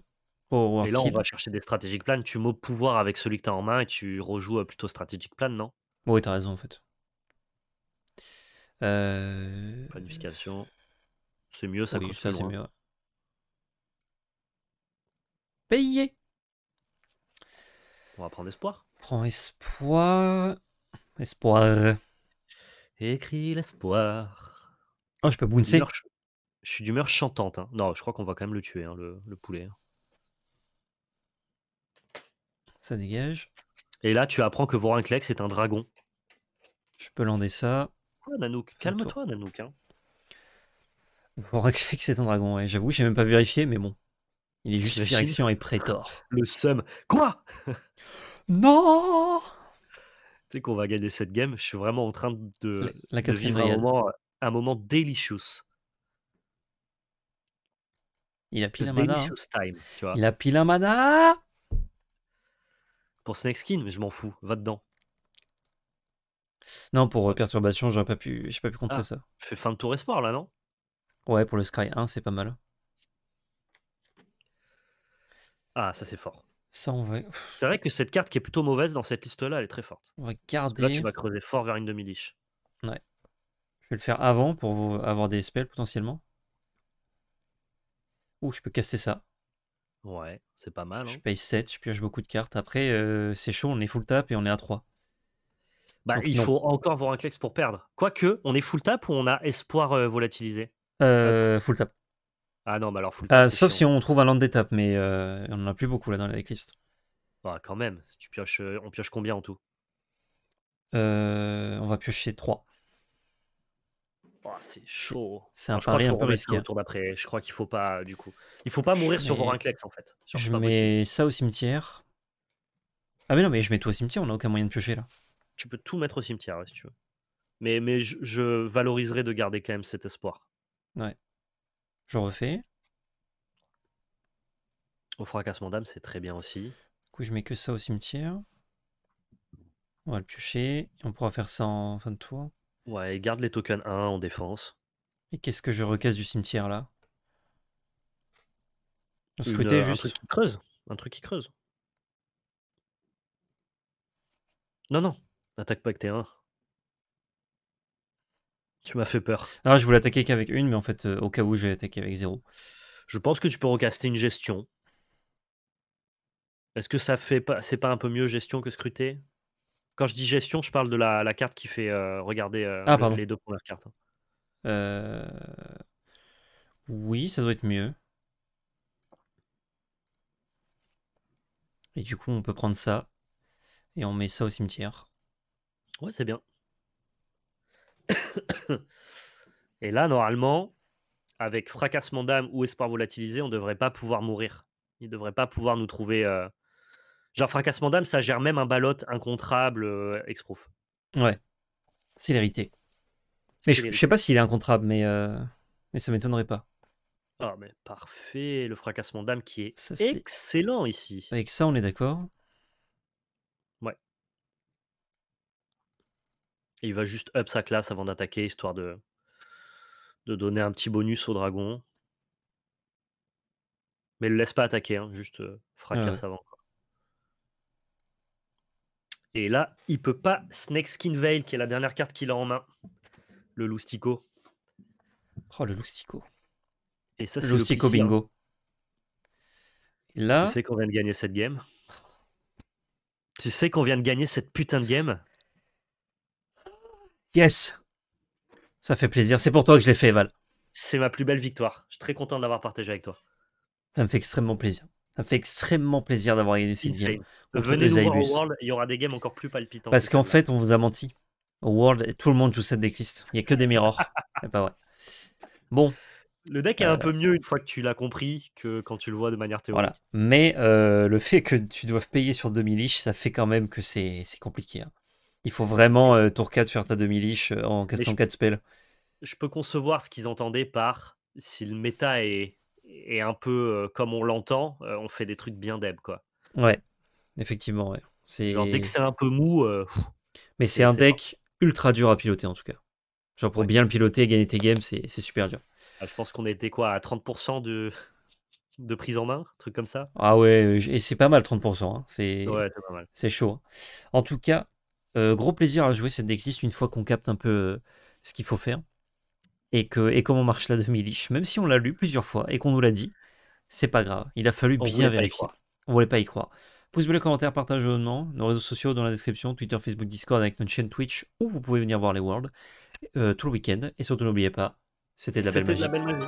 et là, on va chercher des stratégiques planes. Tu mets pouvoir avec celui que tu en main et tu rejoues euh, plutôt stratégique plane, non Oui, as raison en fait. Euh, Planification. C'est mieux, ça coûte ça, Payé. On va prendre espoir. Prends espoir. Espoir. Écris l'espoir. Oh, je peux bouncer. Je suis d'humeur chantante. Hein. Non, je crois qu'on va quand même le tuer, hein, le, poulet. Hein. Ça dégage. Et là, tu apprends que Vorinclex est un dragon. Je peux lander ça. Quoi, Nanook Calme-toi, Nanook. Hein. Vorinclex est un dragon, ouais. J'avoue, j'ai même pas vérifié, mais bon. Il est juste direction et prétor. Le seum. Quoi Non Tu sais qu'on va gagner cette game. Je suis vraiment en train de, la, vivre un moment, délicieux. delicious. Hein. Il a pile un mana. Il a pile un mana pour Snake Skin, mais je m'en fous, va dedans. Non, pour euh, Perturbation, j'aurais pas pu, j'ai pas pu contrer ah, ça. Je fais fin de tour espoir là, non Ouais, pour le Sky 1, c'est pas mal. Ah, ça c'est fort. C'est vrai que cette carte qui est plutôt mauvaise dans cette liste là, elle est très forte. On va Là, tu vas creuser fort vers une demi Ouais. Je vais le faire avant pour avoir des spells potentiellement. Ouh, je peux casser ça. Ouais, c'est pas mal. Je hein. paye 7, je pioche beaucoup de cartes. Après, euh, c'est chaud, on est full tap et on est à 3. Bah, il faut encore voir un Clex pour perdre. Quoique, on est full tap ou on a espoir euh, volatilisé euh, Full tap. Ah non, mais alors full ah, tap. sauf si on trouve un land d'étape, mais on en a plus beaucoup là dans la decklist. Bah, quand même, tu pioches, on pioche combien en tout On va piocher 3. Oh, c'est chaud. C'est un pari un peu risqué. Hein. d'après. Je crois qu'il faut pas, euh, du coup. Il faut pas mourir sur mets... Vorinclex, en fait. je mets ça au cimetière. Ah, mais non, mais je mets tout au cimetière, on n'a aucun moyen de piocher là. Tu peux tout mettre au cimetière si tu veux. Mais, mais je, valoriserai de garder quand même cet espoir. Ouais. Je refais. Au fracassement d'âme, c'est très bien aussi. Du coup, je mets que ça au cimetière. On va le piocher. On pourra faire ça en fin de tour. Ouais, garde les tokens 1 en défense. Et qu'est-ce que je recasse du cimetière là juste. Euh, un truc qui creuse. Un truc qui creuse. Non, non. N'attaque pas avec tes 1. Tu m'as fait peur. Ah, je voulais attaquer qu'avec une, mais en fait, euh, au cas où, j'ai attaqué avec zéro. Je pense que tu peux recaster une gestion. Est-ce que ça fait pas, c'est pas un peu mieux gestion que scruter quand je dis gestion, je parle de la, carte qui fait euh, regarder euh, ah, les deux premières cartes. Euh, oui, ça doit être mieux. Et du coup, on peut prendre ça et on met ça au cimetière. Ouais, c'est bien. (coughs) et là, normalement, avec fracassement d'âme ou espoir volatilisé, on devrait pas pouvoir mourir. Il ne devrait pas pouvoir nous trouver Genre, fracassement d'âme, ça gère même un ballot incontrable euh, exproof. Ouais. C'est l'hérité. Mais je, sais pas s'il est incontrable, mais, euh, mais ça m'étonnerait pas. Ah, mais parfait. Le fracassement d'âme qui est, excellent ici. Avec ça, on est d'accord. Ouais. il va juste up sa classe avant d'attaquer, histoire de... de donner un petit bonus au dragon. Mais le laisse pas attaquer, hein, juste euh, ah fracasse avant. Et là, il peut pas Snake Skin Veil, qui est la dernière carte qu'il a en main. Le Loustico. Oh, le Loustico. Et ça, c'est le Loustico Bingo. Là... Tu sais qu'on vient de gagner cette game. Tu sais qu'on vient de gagner cette putain de game. Yes. Ça fait plaisir. C'est pour toi que je l'ai fait, Val. C'est ma plus belle victoire. Je suis très content de l'avoir partagé avec toi. Ça me fait extrêmement plaisir. Ça fait extrêmement plaisir d'avoir gagné cette Venez nous voir au World, il y aura des games encore plus palpitants. Parce qu'en fait, on vous a menti. Au World, tout le monde joue cette decklist. Il n'y a que des mirrors. (laughs) C'est pas vrai. Bon. Le deck est un euh. peu mieux une fois que tu l'as compris que quand tu le vois de manière théorique. Voilà. Mais euh, le fait que tu doives payer sur 2000 liches, ça fait quand même que c'est compliqué. Hein. Il faut vraiment tour 4 faire ta 2000 liche euh, en question 4 spells. Je peux concevoir ce qu'ils entendaient par si le méta est et un peu comme on l'entend, on fait des trucs bien deb, quoi. Ouais, effectivement, ouais. C'est... dès que c'est un peu mou. Mais c'est un deck ultra dur à piloter, en tout cas. Genre, pour bien le piloter et gagner tes games, c'est, super dur. Ah, je pense qu'on était quoi, à 30% de... (laughs) de prise en main, truc comme ça Ah ouais, et c'est pas mal 30%. Hein. C'est... Ouais, c'est chaud. Hein. En tout cas, gros plaisir à jouer cette decklist une fois qu'on capte un peu ce qu'il faut faire et, que, et comment marche la demi-liche. Même si on l'a lu plusieurs fois et qu'on nous l'a dit, c'est pas grave. Il a fallu bien vérifier. On voulait pas y croire. Pouce bleu, commentaire, partage abonnement. Nos réseaux sociaux dans la description Twitter, Facebook, Discord avec notre chaîne Twitch où vous pouvez venir voir les Worlds euh, tout le week-end. Et surtout, n'oubliez pas, c'était de la belle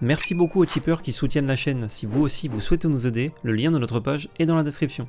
Merci beaucoup aux tipeurs qui soutiennent la chaîne. Si vous aussi vous souhaitez nous aider, le lien de notre page est dans la description.